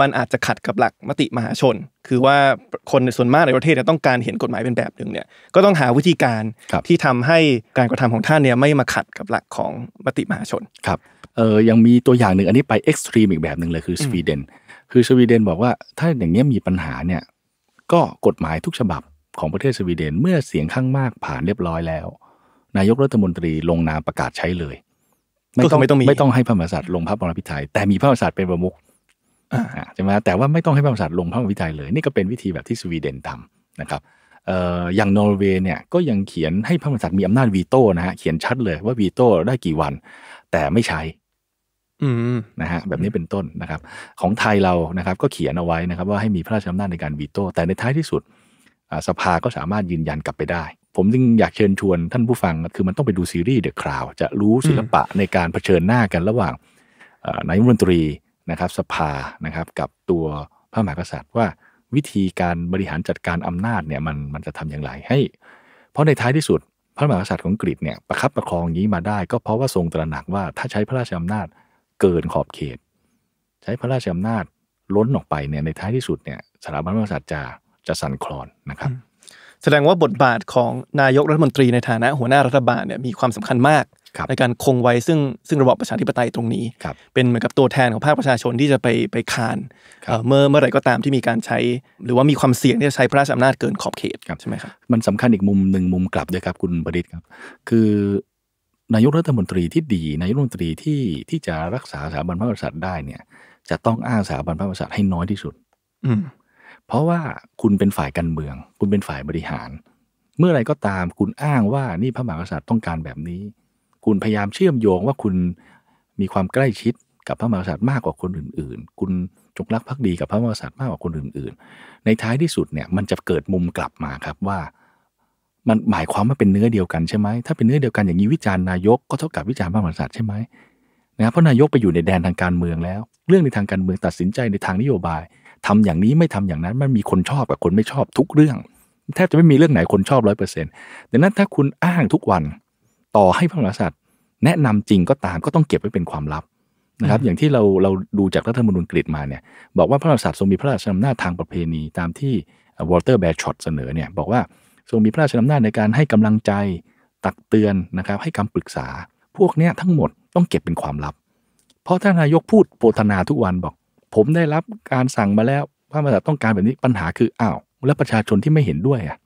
มันอาจจะขัดกับหลักมติมหาชน คือว่าคนส่วนมากในประเทศต้องการเห็นกฎหมายเป็นแบบหนึ่งเนี่ยก็ต้องหาวิธีการที่ทำให้การกระทำของท่านเนี่ยไม่มาขัดกับหลักของมติมหาชนครับเออยังมีตัวอย่างหนึ่งอันนี้ไปเอ็กซ์ตรีมอีกแบบหนึ่งเลยคือสวีเดน คือสวีเดนบอกว่าถ้าอย่างเงี้ยมีปัญหาเนี่ยก็กฎหมายทุกฉบับของประเทศสวีเดนเมื่อเสียงข้างมากผ่านเรียบร้อยแล้ว นายกรัฐมนตรีลงนามประกาศใช้เลย ไม่ต้องไม่ต้องไม่ต้องให้พระมหากษัตริย์ลงพระบรมพิธัยแต่มีพระมหากษัตริย์เป็นประมุขใช่ไหมแต่ว่าไม่ต้องให้พระมหากษัตริย์ลงพระบรมพิธัยเลยนี่ก็เป็นวิธีแบบที่สวีเดนทำนะครับอย่างนอร์เวย์เนี่ยก็ยังเขียนให้พระมหากษัตริย์มีอำนาจวีโต้นะฮะเขียนชัดเลยว่าวีโต้ได้กี่วัน แต่ไม่ใช้นะฮะแบบนี้เป็นต้นนะครับของไทยเรานะครับก็เขียนเอาไว้นะครับว่าให้มีพระราชอำนาจในการวีโต้แต่ในท้ายที่สุดสภาก็สามารถยืนยันกลับไปได้ ผมจึงอยากเชิญชวนท่านผู้ฟัง คือมันต้องไปดูซีรีส์เดอะคราวจะรู้ศิลปะในการเผชิญหน้ากันระหว่างนายมนตรีนะครับสภานะครับกับตัวพระมหากษัตริย์ว่าวิธีการบริหารจัดการอำนาจเนี่ยมันมันจะทำอย่างไรให้ เพราะในท้ายที่สุด พระมหากษัตริย์ของกรีกเนี่ยประคับประคองนี้มาได้ก็เพราะว่าทรงตระหนักว่าถ้าใช้พระราชอำนาจเกินขอบเขต ใช้พระราชอำนาจล้นออกไปเนี่ยในท้ายที่สุดเนี่ยสถาบันพระมหากษัตริย์จะจะสั่นคลอนนะครับ แสดงว่าบทบาทของนายกรัฐมนตรีในฐานะหัวหน้ารัฐบาลเนี่ยมีความสำคัญมาก ในการคงไว้ซึ่งซึ่งระบอบประชาธิปไตยตรงนี้ เป็นเหมือนกับตัวแทนของภาคประชาชนที่จะไปไปคานเมื่อเมื่อไรก็ตามที่มีการใช้ หรือว่ามีความเสี่ยงที่จะใช้พระราชอำนาจเกินขอบเขตใช่ไหมครับมันสำคัญอีกมุมหนึ่งมุมกลับด้วยครับคุณประดิษฐ์ครับ คือนายกรัฐมนตรีที่ดีนายกรัฐมนตรีที่ที่จะรักษาสถาบันพระมหากษัตริย์ได้เนี่ย จะต้องอ้างสถาบันพระมหากษัตริย์ให้น้อยที่สุด อืเพราะว่าคุณเป็นฝ่ายการเมือง คุณเป็นฝ่ายบริหาร เมื่อไรก็ตามคุณอ้างว่านี่พระมหากษัตริย์ต้องการแบบนี้ คุณพยายามเชื่อมโยงว่าคุณมีความใกล้ชิดกับพระมหากษัตริย์มากกว่าคนอื่นๆ คุณจงรักภักดีกับพระมหากษัตริย์มากกว่าคนอื่นๆ ในท้ายที่สุดเนี่ยมันจะเกิดมุมกลับมาครับว่ามันหมายความว่าเป็นเนื้อเดียวกันใช่ไหมถ้าเป็นเนื้อเดียวกันอย่างนี้วิจารณ์นายก ก็เท่ากับวิจารณ์พระมหากษัตริย์ใช่ไหมนะเพราะนายกไปอยู่ในแดนทางการเมืองแล้ว เรื่องในทางการเมืองตัดสินใจในทางนโยบาย ทำอย่างนี้ไม่ทำอย่างนั้นมันมีคนชอบกับคนไม่ชอบทุกเรื่องแทบจะไม่มีเรื่องไหนคนชอบร้อยเปอร์เซ็นต์ดังนั้นถ้าคุณอ้างทุกวันต่อให้พระมหากษัตริย์แนะนำจริงก็ตามก็ต้องเก็บไว้เป็นความลับนะครับอย่างที่เราเราดูจากรัฐธรรมนูญกรีฑมาเนี่ยบอกว่าพระมหากษัตริย์ทรงมีพระราชอำนาจทางประเพณีตามที่วอลเตอร์แบชอตเสนอเนี่ยบอกว่าทรงมีพระราชอำนาจในการให้กำลังใจตักเตือนนะครับ ให้คำปรึกษาพวกนี้ทั้งหมดต้องเก็บเป็นความลับ เพราะท่านนายกพูดโพธนาทุกวันบอก ผมได้รับการสั่งมาแล้วว่ามาัตต้องการแบบนี้ปัญหาคืออ้าวแล้วประชาชนที่ไม่เห็นด้วยอ่ะ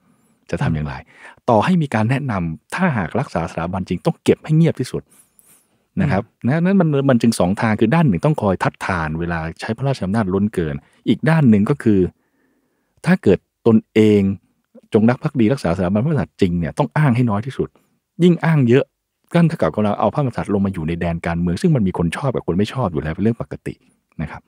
จะทำอย่างไร ต่อให้มีการแนะนำถ้าหากรักษาสถาบันจริง ต้องเก็บให้เงียบที่สุดนะครับ นั้นมันมันจึงสองทางคือด้านหนึ่งต้องคอยทัดทาน เวลาใช้พระราชอำนาจล้นเกิน อีกด้านหนึ่งก็คือ ถ้าเกิดตนเองจงรักภักดีรักษาสถาบันพระมหากษัตริย์จริงเนี่ยต้องอ้างให้น้อยที่สุด ยิ่งอ้างเยอะกั้นถ้าเกกำเราเอาพระมหากษัตริย์ลงมาอยู่ในแดนการเมืองซึ่งมันมีคนชอบกับคนไม่ชอบอยู่แล้วเป็นเรื่องปกตินะครับ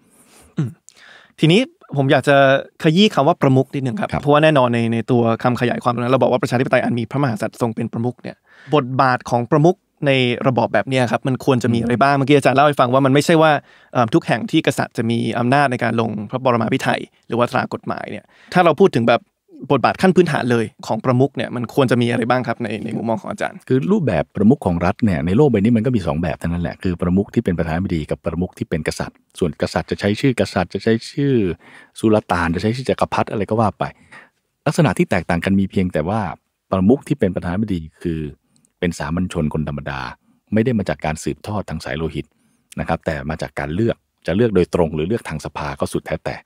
ทีนี้ผมอยากจะขยี้คำว่าประมุขนิดนึ่งครับ เพราะว่าแน่นอนในในตัวคำขยายความนั้นเราบอกว่าประชาธิปไตยอันมีพระมหากษัตริย์ทรงเป็นประมุขเนี่ย บทบาทของประมุขในระบอบแบบนี้ครับมันควรจะมีอะไรบ้างเมื่อกี้อาจารย์เล่าให้ฟังว่ามันไม่ใช่ว่าทุกแห่งที่กษัตริย์จะมีอำนาจในการลงพระบรมภิไธยหรือว่าตรากฎหมายเนี่ย ถ้าเราพูดถึงแบบบทบาทขั้นพื้นฐานเลยของประมุขเนี่ยมันควรจะมีอะไรบ้างครับในในมุมมองของอาจารย์คือรูปแบบประมุขของรัฐเนี่ยในโลกใบนี้มันก็มี 2 แบบเท่านั้นแหละคือประมุขที่เป็นประธานาธิบดีกับประมุขที่เป็นกษัตริย์ส่วนกษัตริย์จะใช้ชื่อกษัตริย์จะใช้ชื่อสุลต่านจะใช้ชื่อจักรพรรดิอะไรก็ว่าไป ลักษณะที่แตกต่างกันมีเพียงแต่ว่าประมุขที่เป็นประธานาธิบดีคือ เป็นสามัญชนคนธรรมดาไม่ได้มาจากการสืบทอดทางสายโลหิตนะครับแต่มาจากการเลือกจะเลือกโดยตรงหรือเลือกทางสภาก็สุดแท้แต่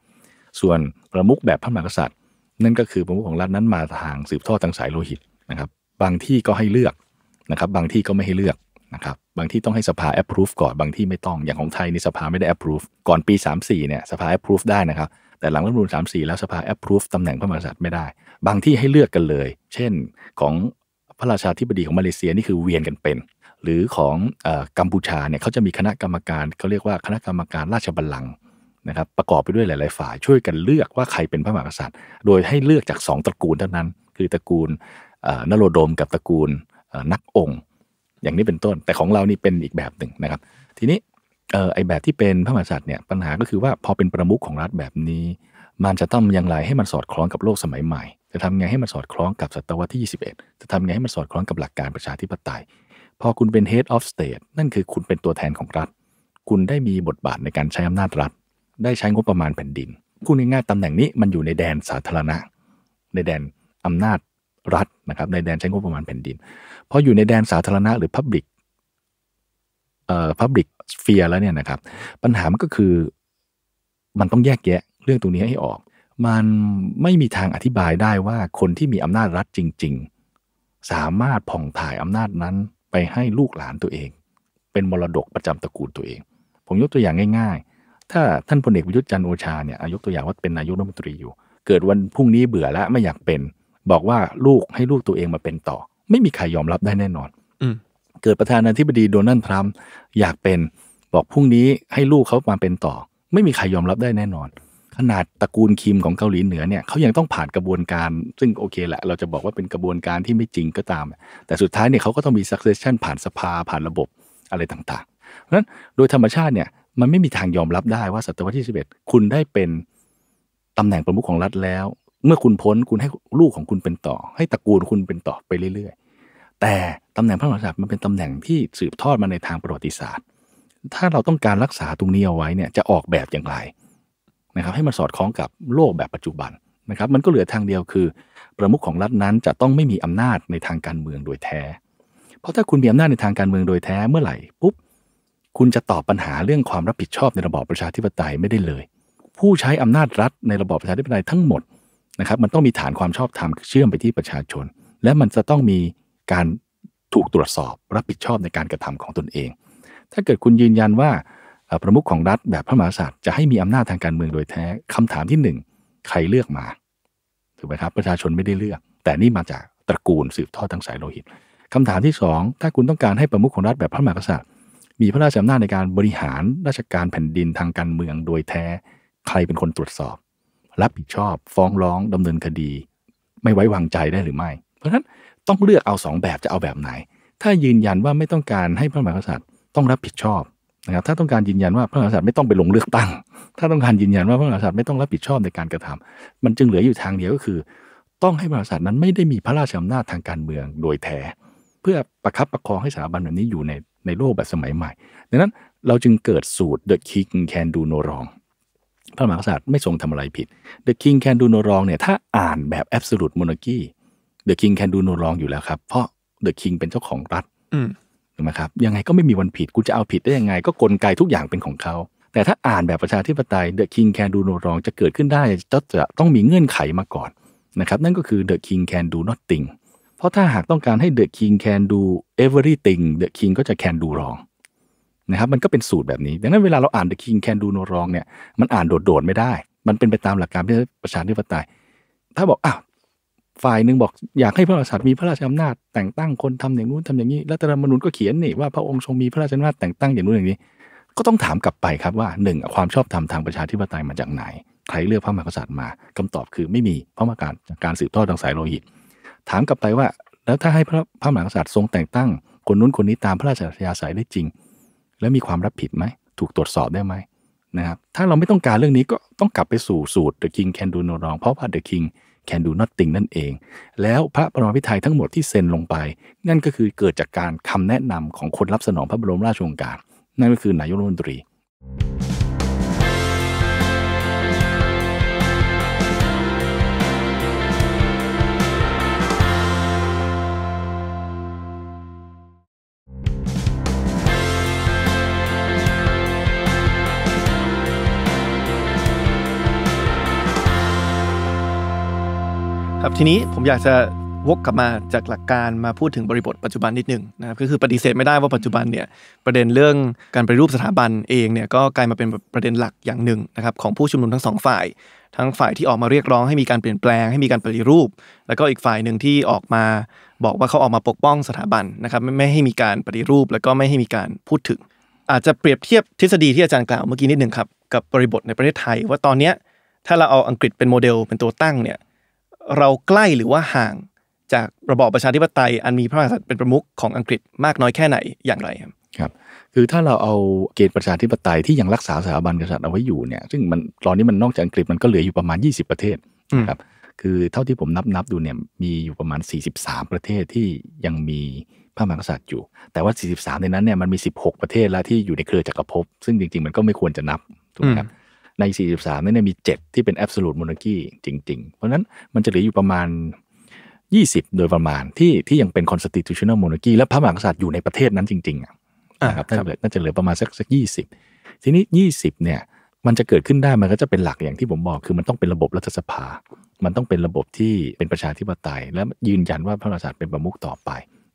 ส่วนประมุขแบบพระมหากษัตริย์นั่นก็คือประมุขของรัฐนั้นมาทางสืบทอดทางสายโลหิตนะครับบางที่ก็ให้เลือกนะครับบางที่ก็ไม่ให้เลือกนะครับบางที่ต้องให้สภา approve ก่อนบางที่ไม่ต้องอย่างของไทยนี่สภาไม่ได้ approve ก่อนปี34เนี่ยสภา approve ได้นะครับแต่หลังรัฐนรรมนูส34แล้วสภา approve ตำแหน่งพระมหากษัตริย์ไม่ได้ บางที่ให้เลือกกันเลย เช่นของพระราชาธิบดีของมาเลเซียนี่คือเวียนกันเป็น หรือของอกัมพูชาเนี่ยเขาจะมีคณะกรรมการเขาเรียกว่าคณะกรรมการราชบัลลังก์นะครับประกอบไปด้วยหลายๆฝ่ายช่วยกันเลือกว่าใครเป็นพระมหากษัตริย์ โดยให้เลือกจาก2ตระกูลเท่านั้น คือตระกูลนโรดม กับตระกูลนักองค์อย่างนี้เป็นต้น แต่ของเรานี่เป็นอีกแบบหนึ่งนะครับ ทีนี้ไอแบบที่เป็นพระมหากษัตริย์เนี่ยปัญหาก็คือว่าพอเป็นประมุขของรัฐแบบนี้ มันจะต้องยังไงให้มันสอดคล้องกับโลกสมัยใหม่ จะทำไงให้มันสอดคล้องกับศตวรรษที่ 21 จะทำไงให้มันสอดคล้องกับหลักการประชาธิปไตย พอคุณเป็น head of state นั่นคือคุณเป็นตัวแทนของรัฐ คุณได้มีบทบาทในการใช้อำนาจรัฐได้ใช้งบประมาณแผ่นดิน คูดง่ายตำแหน่งนี้มันอยู่ในแดนสาธารณะ ในแดนอำนาจรัฐนะครับ ในแดนใช้งบประมาณแผ่นดินพออยู่ในแดนสาธารณะหรือ Public เอ่อ Public เฟียแล้วเนี่ยนะครับ ปัญหามันก็คือ มันต้องแยกแยะ เรื่องตรงนี้ให้ออก มันไม่มีทางอธิบายได้ว่าคนที่มีอำนาจรัฐจริง ๆ สามารถผ่องถ่ายอำนาจนั้นไปให้ลูกหลานตัวเอง เป็นมรดกประจำตระกูลตัวเอง ผมยกตัวอย่างง่าย ๆถ้าท่านพลเอกประยุทธ์จันโอชาเนี่ยอายกตัวอย่างว่าเป็นนายกรัฐมนตรีอยู่ เกิดวันพรุ่งนี้เบื่อแล้วไม่อยากเป็นบอกว่าลูกให้ลูกตัวเองมาเป็นต่อ ไม่มีใครยอมรับได้แน่นอนอเกิดประธานาธิบดีโดนัลด์ทรัมป์อยากเป็นบอกพรุ่งนี้ให้ลูกเขามาเป็นต่อ ไม่มีใครยอมรับได้แน่นอน ขนาดตระกูลคิมของเกาหลีเหนือเนี่ยเขายังต้องผ่านกระบวนการซึ่งโอเคแหละเราจะบอกว่าเป็นกระบวนการที่ไม่จริงก็ตาม แต่สุดท้ายเนี่ยเขาก็ต้องมี succession ผ่านสภาผ่านระบบอะไรต่างๆเพราะฉะนั้นโดยธรรมชาติเนี่ยมันไม่มีทางยอมรับได้ว่าศตวรรษที่ 11 คุณได้เป็นตำแหน่งประมุขของรัฐแล้ว เมื่อคุณพ้นคุณให้ลูกของคุณเป็นต่อ ให้ตระกูลคุณเป็นต่อไปเรื่อย ๆ แต่ตำแหน่งพระมหากษัตริย์มันเป็นตำแหน่งที่สืบทอดมาในทางประวัติศาสตร์ ถ้าเราต้องการรักษาตรงนี้เอาไว้เนี่ยจะออกแบบอย่างไรนะครับให้มันสอดคล้องกับโลกแบบปัจจุบันนะครับมันก็เหลือทางเดียวคือ ประมุขของรัฐนั้นจะต้องไม่มีอำนาจในทางการเมืองโดยแท้ เพราะถ้าคุณมีอำนาจในทางการเมืองโดยแท้เมื่อไหร่ปุ๊บคุณจะตอบปัญหาเรื่องความรับผิดชอบในระบอบประชาธิปไตยไม่ได้เลย ผู้ใช้อำนาจรัฐในระบอบประชาธิปไตยทั้งหมดนะครับมันต้องมีฐานความชอบธรรมเชื่อมไปที่ประชาชน และมันจะต้องมีการถูกตรวจสอบรับผิดชอบในการกระทำของตนเอง ถ้าเกิดคุณยืนยันว่าประมุขของรัฐแบบพระมหากษัตริย์จะให้มีอำนาจทางการเมืองโดยแท้ คำถามที่ 1 ใครเลือกมาถูกไหมครับประชาชนไม่ได้เลือก แต่นี่มาจากตระกูลสืบทอดทางสายโลหิต คำถามที่ 2 ถ้าคุณต้องการให้ประมุขของรัฐแบบพระมหากษัตริย์มีพระราชอำนาจในการบริหารราชการแผ่นดินทางการเมืองโดยแท้ ใครเป็นคนตรวจสอบ รับผิดชอบ ฟ้องร้องดำเนินคดี ไม่ไว้วางใจได้หรือไม่ เพราะฉะนั้นต้องเลือกเอาสองแบบจะเอาแบบไหน ถ้ายืนยันว่าไม่ต้องการให้พระมหากษัตริย์ต้องรับผิดชอบนะครับถ้าต้องการยืนยันว่าพระมหากษัตริย์ไม่ต้องไปลงเลือกตั้ง ถ้าต้องการยืนยันว่าพระมหากษัตริย์ไม่ต้องรับผิดชอบในการกระทำ มันจึงเหลืออยู่ทางเดียวก็คือ ต้องให้พระมหากษัตริย์นั้นไม่ได้มีพระราชอำนาจทางการเมืองโดยแท้เพื่อประคับประคองให้สถาบันแบบนี้อยู่ในในโลกแบบสมัยใหม่ ดังนั้นเราจึงเกิดสูตร The King Can Do No Wrong พระมหากษัตริย์ไม่ทรงทำอะไรผิด The King Can Do No Wrong เนี่ยถ้าอ่านแบบ Absolute Monarchy The King Can Do No Wrong อยู่แล้วครับ เพราะ The King เป็นเจ้าของรัฐถูกไหมครับ ยังไงก็ไม่มีวันผิดกูจะเอาผิดได้ยังไงก็กลไกทุกอย่างเป็นของเขา แต่ถ้าอ่านแบบประชาธิปไตย The King Can Do No Wrong จะเกิดขึ้นได้จะต้องมีเงื่อนไขมาก่อนนะครับ นั่นก็คือ The King Can Do Nothing เพราะถ้าหากต้องการให้เดะคิงแคนดูเอเวอร์รี่ติงเดอะคิงก็จะแคนดูรองนะครับมันก็เป็นสูตรแบบนี้ ดังนั้นเวลาเราอ่านเดอะคิงแคนดูโนรองเนี่ยมันอ่านโดดๆไม่ได้ มันเป็นไปตามหลักการประชาธิปไตย ถ้าบอกอ้าวฝ่ายหนึ่งบอก อยากให้พระมหากษัตริย์มีพระราชอำนาจ แต่งตั้งคนทำอย่างนู้นทำอย่างนี้รัฐธรรมนูญก็เขียนนี่ว่าพระองค์ทรงมีพระราชอำนาจแต่งตั้งอย่างนู้นอย่างนี้ ก็ต้องถามกลับไปครับว่าหนึ่งความชอบธรรมทางประชาธิปไตยมาจากไหนใครเลือกพระมหากษัตริย์มาคำตอบคือไม่มีเพราะมาการการสืบทอดทางสายโลหิตถามกลับไปว่า แล้วถ้าให้พระพระมหากษัตริย์ทรงแต่งตั้ง คนนู้นคนนี้ตามพระราชอัธยาศัยได้จริง แล้วมีความรับผิดไหม ถูกตรวจสอบได้ไหมนะครับถ้าเราไม่ต้องการเรื่องนี้ก็ต้องกลับไปสู่สูตร The King Can Do No Wrong เพราะพ่า The King Can Do Nothing นั่นเอง แล้วพระปรมาพิไทยทั้งหมดที่เซ็นลงไป นั่นก็คือเกิดจากการคำแนะนำของคนรับสนองพระบรมราชโองการนั่นก็คือนายกรัฐมนตรีครับทีนี้ผมอยากจะวกกลับมาจากหลักการมาพูดถึงบริบทปัจจุบันนิดหนึ่งนะครับก็คือปฏิเสธไม่ได้ว่าปัจจุบันเนี่ยประเด็นเรื่องการปฏิรูปสถาบันเองเนี่ยก็กลายมาเป็นประเด็นหลักอย่างหนึ่งนะครับของผู้ชุมนุมทั้งสองฝ่าย ทั้งฝ่ายที่ออกมาเรียกร้องให้มีการเปลี่ยนแปลงให้มีการปฏิรูป แล้วก็อีกฝ่ายหนึ่งที่ออกมาบอกว่าเขาออกมาปกป้องสถาบันนะครับ ไม่ให้มีการปฏิรูปแล้วก็ไม่ให้มีการพูดถึง อาจจะเปรียบเทียบทฤษฎีที่อาจารย์กล่าวเมื่อกี้นิดหนึ่งครับกับ บริบทในประเทศไทย ว่าตอนเนี้ยถ้าเราเอาอังกฤษเป็นโมเดลเป็นตัวตั้งเนี่ยเราใกล้หรือว่าห่างจากระบอบประชาธิปไตยอันมีพระมหากษัตริย์เป็นประมุขของอังกฤษมากน้อยแค่ไหนอย่างไรครับครับ คือถ้าเราเอาเกณฑ์ประชาธิปไตยที่ยังรักษาสถาบันกษัตริย์เอาไว้อยู่เนี่ย ซึ่งมันตอนนี้มันนอกจากอังกฤษมันก็เหลืออยู่ประมาณ 20 ประเทศนะครับคือเท่าที่ผมนับนับดูเนี่ยมีอยู่ประมาณ43ประเทศที่ยังมีพระมหากษัตริย์อยู่ แต่ว่า43ในนั้นเนี่ยมันมี 16 ประเทศแล้วที่อยู่ในเครือจักรภพซึ่งจริง ๆมันก็ไม่ควรจะนับถูกไหมครับใน 43นั้นมี 7 ที่เป็น absolute monarchy จริง ๆ เพราะนั้นมันจะเหลืออยู่ประมาณ 20 โดยประมาณ ที่ ที่ยังเป็น constitutional monarchy และพระมหากษัตริย์อยู่ในประเทศนั้นจริงๆนะครับน่าจะเหลือประมาณสักสักยีทีนี้ 20 เนี่ย มันจะเกิดขึ้นได้มันก็จะเป็นหลักอย่างที่ผมบอก คือมันต้องเป็นระบบรัฐสภา มันต้องเป็นระบบที่เป็นประชาธิปไตย และยืนยันว่าพระมหากษัตริย์เป็นประมุขต่อไป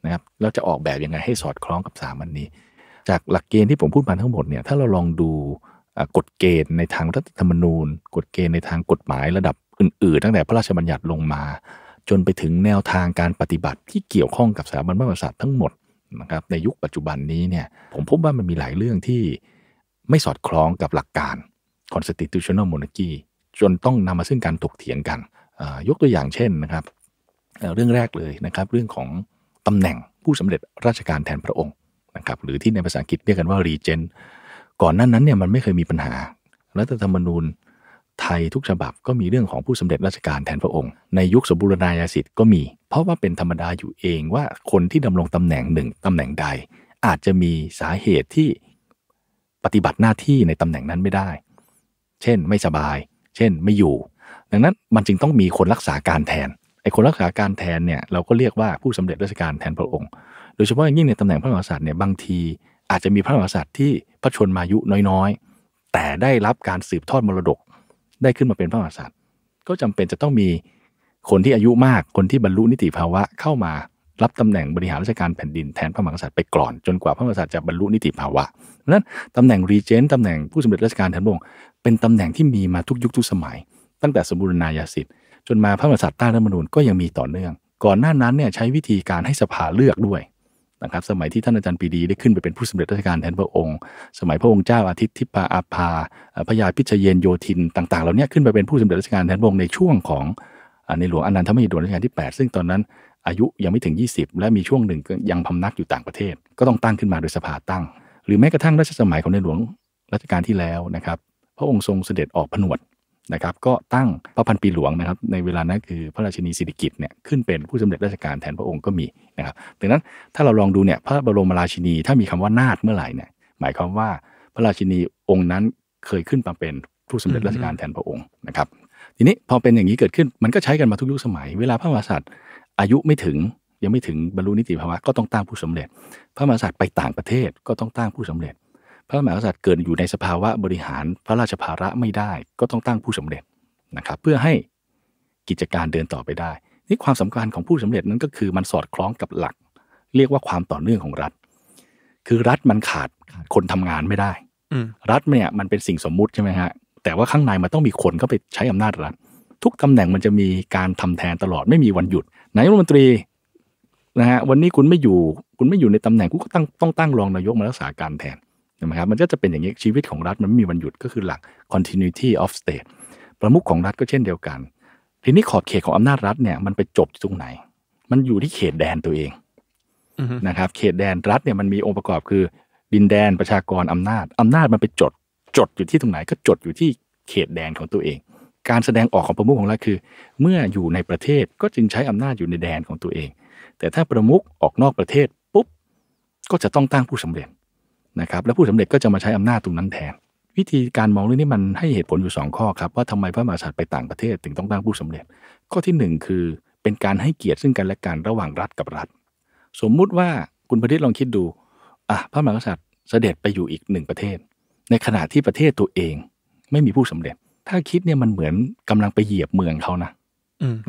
นะครับ แล้วจะออกแบบยังไงให้สอดคล้องกับสามันนี้ จากหลักเกณฑ์ที่ผมพูดมาทั้งหมดเนี่ยถ้าเราลองดูกฎเกณฑ์ในทางรัฐธรรมนูญ กฎเกณฑ์ในทางกฎหมายระดับอื่นๆตั้งแต่พระราชบัญญัติลงมา จนไปถึงแนวทางการปฏิบัติที่เกี่ยวข้องกับสถาบันพระมหากษัตริย์ทั้งหมดนะครับในยุคปัจจุบันนี้เนี่ยผมพบว่ามันมีหลายเรื่องที่ไม่สอดคล้องกับหลักการ constitutional monarchy จนต้องนำมาซึ่งการถกเถียงกัน ยกตัวอย่างเช่นนะครับเรื่องแรกเลยนะครับเรื่องของตำแหน่งผู้สำเร็จราชการแทนพระองค์นะครับหรือที่ในภาษาอังกฤษเรียกกันว่า regent ก่อนหน้านั้นเนี่ยมันไม่เคยมีปัญหารัฐธรรมนูญไทยทุกฉบับก็มีเรื่องของผู้สำเร็จราชการแทนพระองค์ ในยุคสมบูรณาญาสิทธิ์ก็มีเพราะว่าเป็นธรรมดาอยู่เองว่าคนที่ดำรงตำแหน่งหนึ่งตำแหน่งใด อาจจะมีสาเหตุที่ปฏิบัติหน้าที่ในตำแหน่งนั้นไม่ได้ เช่นไม่สบาย เช่นไม่อยู่ ดังนั้นมันจึงต้องมีคนรักษาการแทนไอ้คนรักษาการแทนเนี่ยเราก็เรียกว่าผู้สำเร็จราชการแทนพระองค์โดยเฉพาะอย่างยิ่งในตำแหน่งพระมหากษัตริย์เนี่ยบางทีอาจจะมีพระมหากษัตริย์ที่พระชนมายุน้อยๆ แต่ได้รับการสืบทอดมรดกได้ขึ้นมาเป็นพระมหากษัตริย์ก็จำเป็นจะต้องมีคนที่อายุมากคนที่บรรลุนิติภาวะ เข้ามารับตำแหน่งบริหารราชการแผ่นดินแทนพระมหากษัตริย์ไปก่อนจนกว่าพระมหากษัตริย์จะบรรลุนิติภาวะนั้นตำแหน่งรีเจนต์ตำแหน่งผู้สำเร็จราชการแทนพระองค์เป็นตำแหน่งที่มีมาทุกยุคทุกสมัยตั้งแต่สมบูรณาญาสิทธิ์จนมาพระมหากษัตริย์ใต้รัฐธรรมนูญก็ยังมีต่อเนื่อง ก่อนหน้านั้นเนี่ยใช้วิธีการให้สภาเลือกด้วยนะครับสมัยที่ท่านอาจารย์ปีดีได้ขึ้นไปเป็นผู้สำเร็จราชการแทนพระองค์ สมัยพระองค์เจ้าอาทิตย์ทิพาอาภาพญาพิชเยนโยธินต่างๆ เหล่านี้ขึ้นไปเป็นผู้สำเร็จราชการแทนพระองค์ในช่วงของในหลวงอนันทมหิดลรัชกาลที่ 8 ซึ่งตอนนั้นอายุยังไม่ถึง 20 และมีช่วงหนึ่งยังพำนักอยู่ต่างประเทศ ก็ต้องตั้งขึ้นมาโดยสภาตั้ง หรือแม้กระทั่งรัชสมัยของในหลวงรัชกาลที่แล้วนะครับ พระองค์ทรงเสด็จออกผนวดนะครับก็ตั้งพระพันปีหลวงนะครับในเวลานั้นคือพระราชินีสิริกิติ์เนี่ยขึ้นเป็นผู้สำเร็จราชการแทนพระองค์ก็มีนะครับดังนั้นถ้าเราลองดูเนี่ยพระบรมราชินีถ้ามีคำว่านาฏเมื่อไหร่เนี่ยหมายความว่าพระราชินีองค์นั้นเคยขึ้นมาเป็นผู้สำเร็จราชการแทนพระองค์นะครับทีนี้พอเป็นอย่างนี้เกิดขึ้น มันก็ใช้กันมาทุกยุคสมัย เวลาพระมหากษัตริย์อายุไม่ถึงยังไม่ถึงบรรลุนิติภาวะก็ต้องตั้งผู้สำเร็จ พระมหากษัตริย์ไปต่างประเทศ ก็ต้องตั้งผู้สำเร็จพระมหากษัตริย์เกิดอยู่ในสภาวะบริหารพระราชภาระไม่ได้ ก็ต้องตั้งผู้สำเร็จนะครับ เพื่อให้กิจการเดินต่อไปได้ นี่ความสำคัญของผู้สำเร็จนั้นก็คือมันสอดคล้องกับหลัก เรียกว่าความต่อเนื่องของรัฐ คือรัฐมันขาดคนทำงานไม่ได้รัฐเนี่ยมันเป็นสิ่งสมมุติใช่ไหมฮะแต่ว่าข้างในมันต้องมีคนเข้าไปใช้อำนาจรัฐทุกตำแหน่งมันจะมีการทำแทนตลอดไม่มีวันหยุดนายรัฐมนตรีนะฮะวันนี้คุณไม่อยู่ คุณไม่อยู่ในตำแหน่งคุณก็ต้องต้องตั้งรองนายกมารักษาการแทนนะครับมันก็จะเป็นอย่างนี้ชีวิตของรัฐมันไม่มีวันหยุดก็คือหลัก continuity of state ประมุขของรัฐก็เช่นเดียวกัน ทีนี้ขอบเขตของอำนาจรัฐเนี่ยมันไปจบตรงไหน มันอยู่ที่เขตแดนตัวเองนะครับเขตแดนรัฐเนี่ยมันมีองค์ประกอบคือ ดินแดนประชากรอำนาจอำนาจมันไปจดจดอยู่ที่ตรงไหนก็จดอยู่ที่เขตแดนของตัวเอง การแสดงออกของประมุขของรัฐคือ เมื่ออยู่ในประเทศก็จึงใช้อำนาจอยู่ในแดนของตัวเอง แต่ถ้าประมุขออกนอกประเทศปุ๊บก็จะต้องตั้งผู้สำเร็จนะครับแล้วผู้สำเร็จก็จะมาใช้อำนาจตรงนั้นแทน วิธีการมองเรื่องนี้มันให้เหตุผลอยู่2ข้อครับ ว่าทำไมพระมหากษัตริย์ไปต่างประเทศถึงต้องตั้งผู้สำเร็จ ข้อที่1คือเป็นการให้เกียรติซึ่งกันและกันระหว่างรัฐกับรัฐ สมมุติว่าคุณประฤทธิ์ลองคิดดู อ่ะพระมหากษัตริย์เสด็จไปอยู่อีกหนึ่งประเทศ ในขณะที่ประเทศตัวเองไม่มีผู้สำเร็จ ถ้าคิดเนี่ยมันเหมือนกำลังไปเหยียบเมืองเขานะ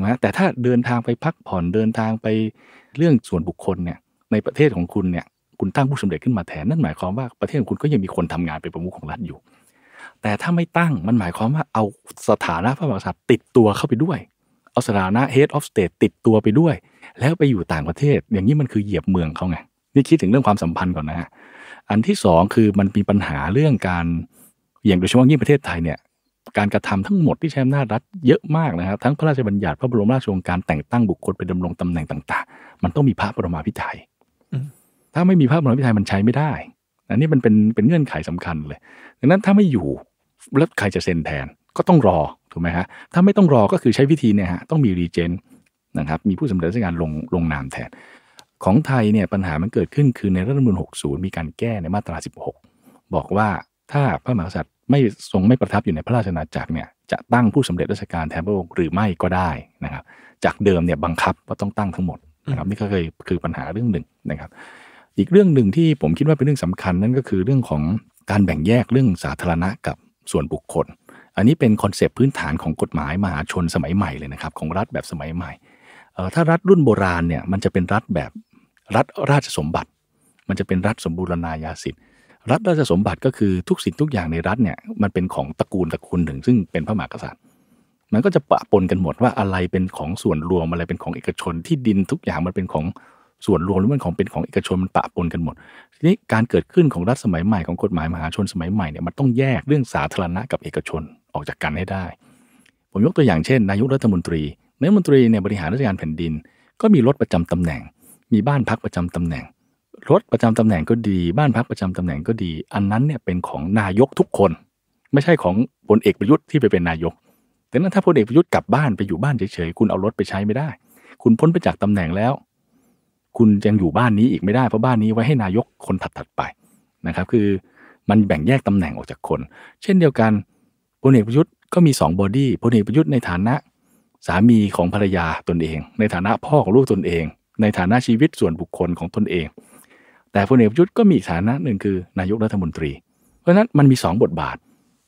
นะแต่ถ้าเดินทางไปพักผ่อนเดินทางไปเรื่องส่วนบุคคลเนี่ยในประเทศของคุณเนี่ยคุณตั้งผู้สำเร็จขึ้นมาแทนนั่นหมายความว่าประเทศของคุณก็ยังมีคนทำงานเป็นประมุขของรัฐอยู่ แต่ถ้าไม่ตั้งมันหมายความว่าเอาสถานะพระมหากษัตริย์ติดตัวเข้าไปด้วย เอาสถานะ head of state ติดตัวไปด้วย แล้วไปอยู่ต่างประเทศ อย่างนี้มันคือเหยียบเมืองเขาไง นี่คิดถึงเรื่องความสัมพันธ์ก่อนนะฮะอันที่สองคือมันมีปัญหาเรื่องการอย่างโดยเฉพาะยิ่งประเทศไทยเนี่ย การกระทำทั้งหมดที่ใช้อำนาจรัฐเยอะมากนะครับทั้งพระราชบัญญัติพระบรมราชโองการแต่งตั้งบุคคลไปดำรงตำแหน่งต่าง ๆ มันต้องมีพระบรมาภิไธยถ้าไม่มีภาพประชาธิไทยมันใช้ไม่ได้ อันนี้มันเป็นเป็นเงื่อนไขสำคัญเลย ดังนั้นถ้าไม่อยู่แล้วใครจะเซ็นแทน ก็ต้องรอถูกไหมฮะถ้าไม่ต้องรอก็คือใช้วิธีเนี่ยฮะต้องมีรีเจนนะครับมีผู้สำเร็จราชการลงลงนามแทน ของไทยเนี่ยปัญหามันเกิดขึ้นคือในรัฐธรรมนูญ 60 มีการแก้ในมาตรา 16 บอกว่าถ้าพระมหากษัตริย์ไม่ทรงไม่ประทับอยู่ในพระราชนาจักรเนี่ยจะตั้งผู้สำเร็จราชการแทนพระองค์หรือไม่ก็ได้นะครับ จากเดิมเนี่ยบังคับว่าต้องตั้งทั้งหมดนะครับนี่ก็เคยคือปัญหาเรื่องหนึ่งนะครับอีกเรื่องหนึ่งที่ผมคิดว่าเป็นเรื่องสำคัญนั่นก็คือเรื่องของการแบ่งแยกเรื่องสาธารณะกับส่วนบุคคล อันนี้เป็นคอนเซปต์พื้นฐานของกฎหมายมหาชนสมัยใหม่เลยนะครับ ของรัฐแบบสมัยใหม่ถ้ารัฐรุ่นโบราณเนี่ยมันจะเป็นรัฐแบบรัฐราชสมบัติ มันจะเป็นรัฐสมบูรณาญาสิทธิ์รัฐราชสมบัติก็คือทุกสิ่งทุกอย่างในรัฐเนี่ยมันเป็นของตระกูลตระกูลหนึ่ง ซึ่งเป็นพระมหากษัตริย์ มันก็จะปะปนกันหมดว่าอะไรเป็นของส่วนรวมอะไรเป็นของเอกชนที่ดินทุกอย่างมันเป็นของส่วนรวมหรือมันของเป็นของเอกชนมันปะปนกันหมด ทีนี้การเกิดขึ้นของรัฐสมัยใหม่ของกฎหมายมหาชนสมัยใหม่เนี่ยมันต้องแยกเรื่องสาธารณะกับเอกชนออกจากกันให้ได้ผมยกตัวอย่างเช่น นายกรัฐมนตรีนายกรัฐมนตรีเนี่ยบริหารราชการแผ่นดิน ก็มีรถประจำตำแหน่ง มีบ้านพักประจำตำแหน่งรถประจำตำแหน่งก็ดีบ้านพักประจำตำแหน่งก็ดี อันนั้นเนี่ยเป็นของนายกทุกคน ไม่ใช่ของพลเอกประยุทธ์ที่ไปเป็นนายกแต่นั้นถ้าพลเอกประยุทธ์กลับบ้านไปอยู่บ้านเฉยๆคุณเอารถไปใช้ไม่ได้ คุณพ้นไปจากตำแหน่งแล้วคุณยังอยู่บ้านนี้อีกไม่ได้เพราะบ้านนี้ไว้ให้นายกคนถัดๆไปนะครับคือมันแบ่งแยกตำแหน่งออกจากคน เช่นเดียวกันพลเอกประยุทธ์ก็มี2บอดี้พลเอกประยุทธ์ในฐานะ สามีของภรรยาตนเอง ในฐานะพ่อของลูกตนเอง ในฐานะชีวิตส่วนบุคคลของตนเอง แต่พลเอกประยุทธ์ก็มีฐานะหนึ่งคือนายกรัฐมนตรี เพราะนั้นมันมี 2 บทบาท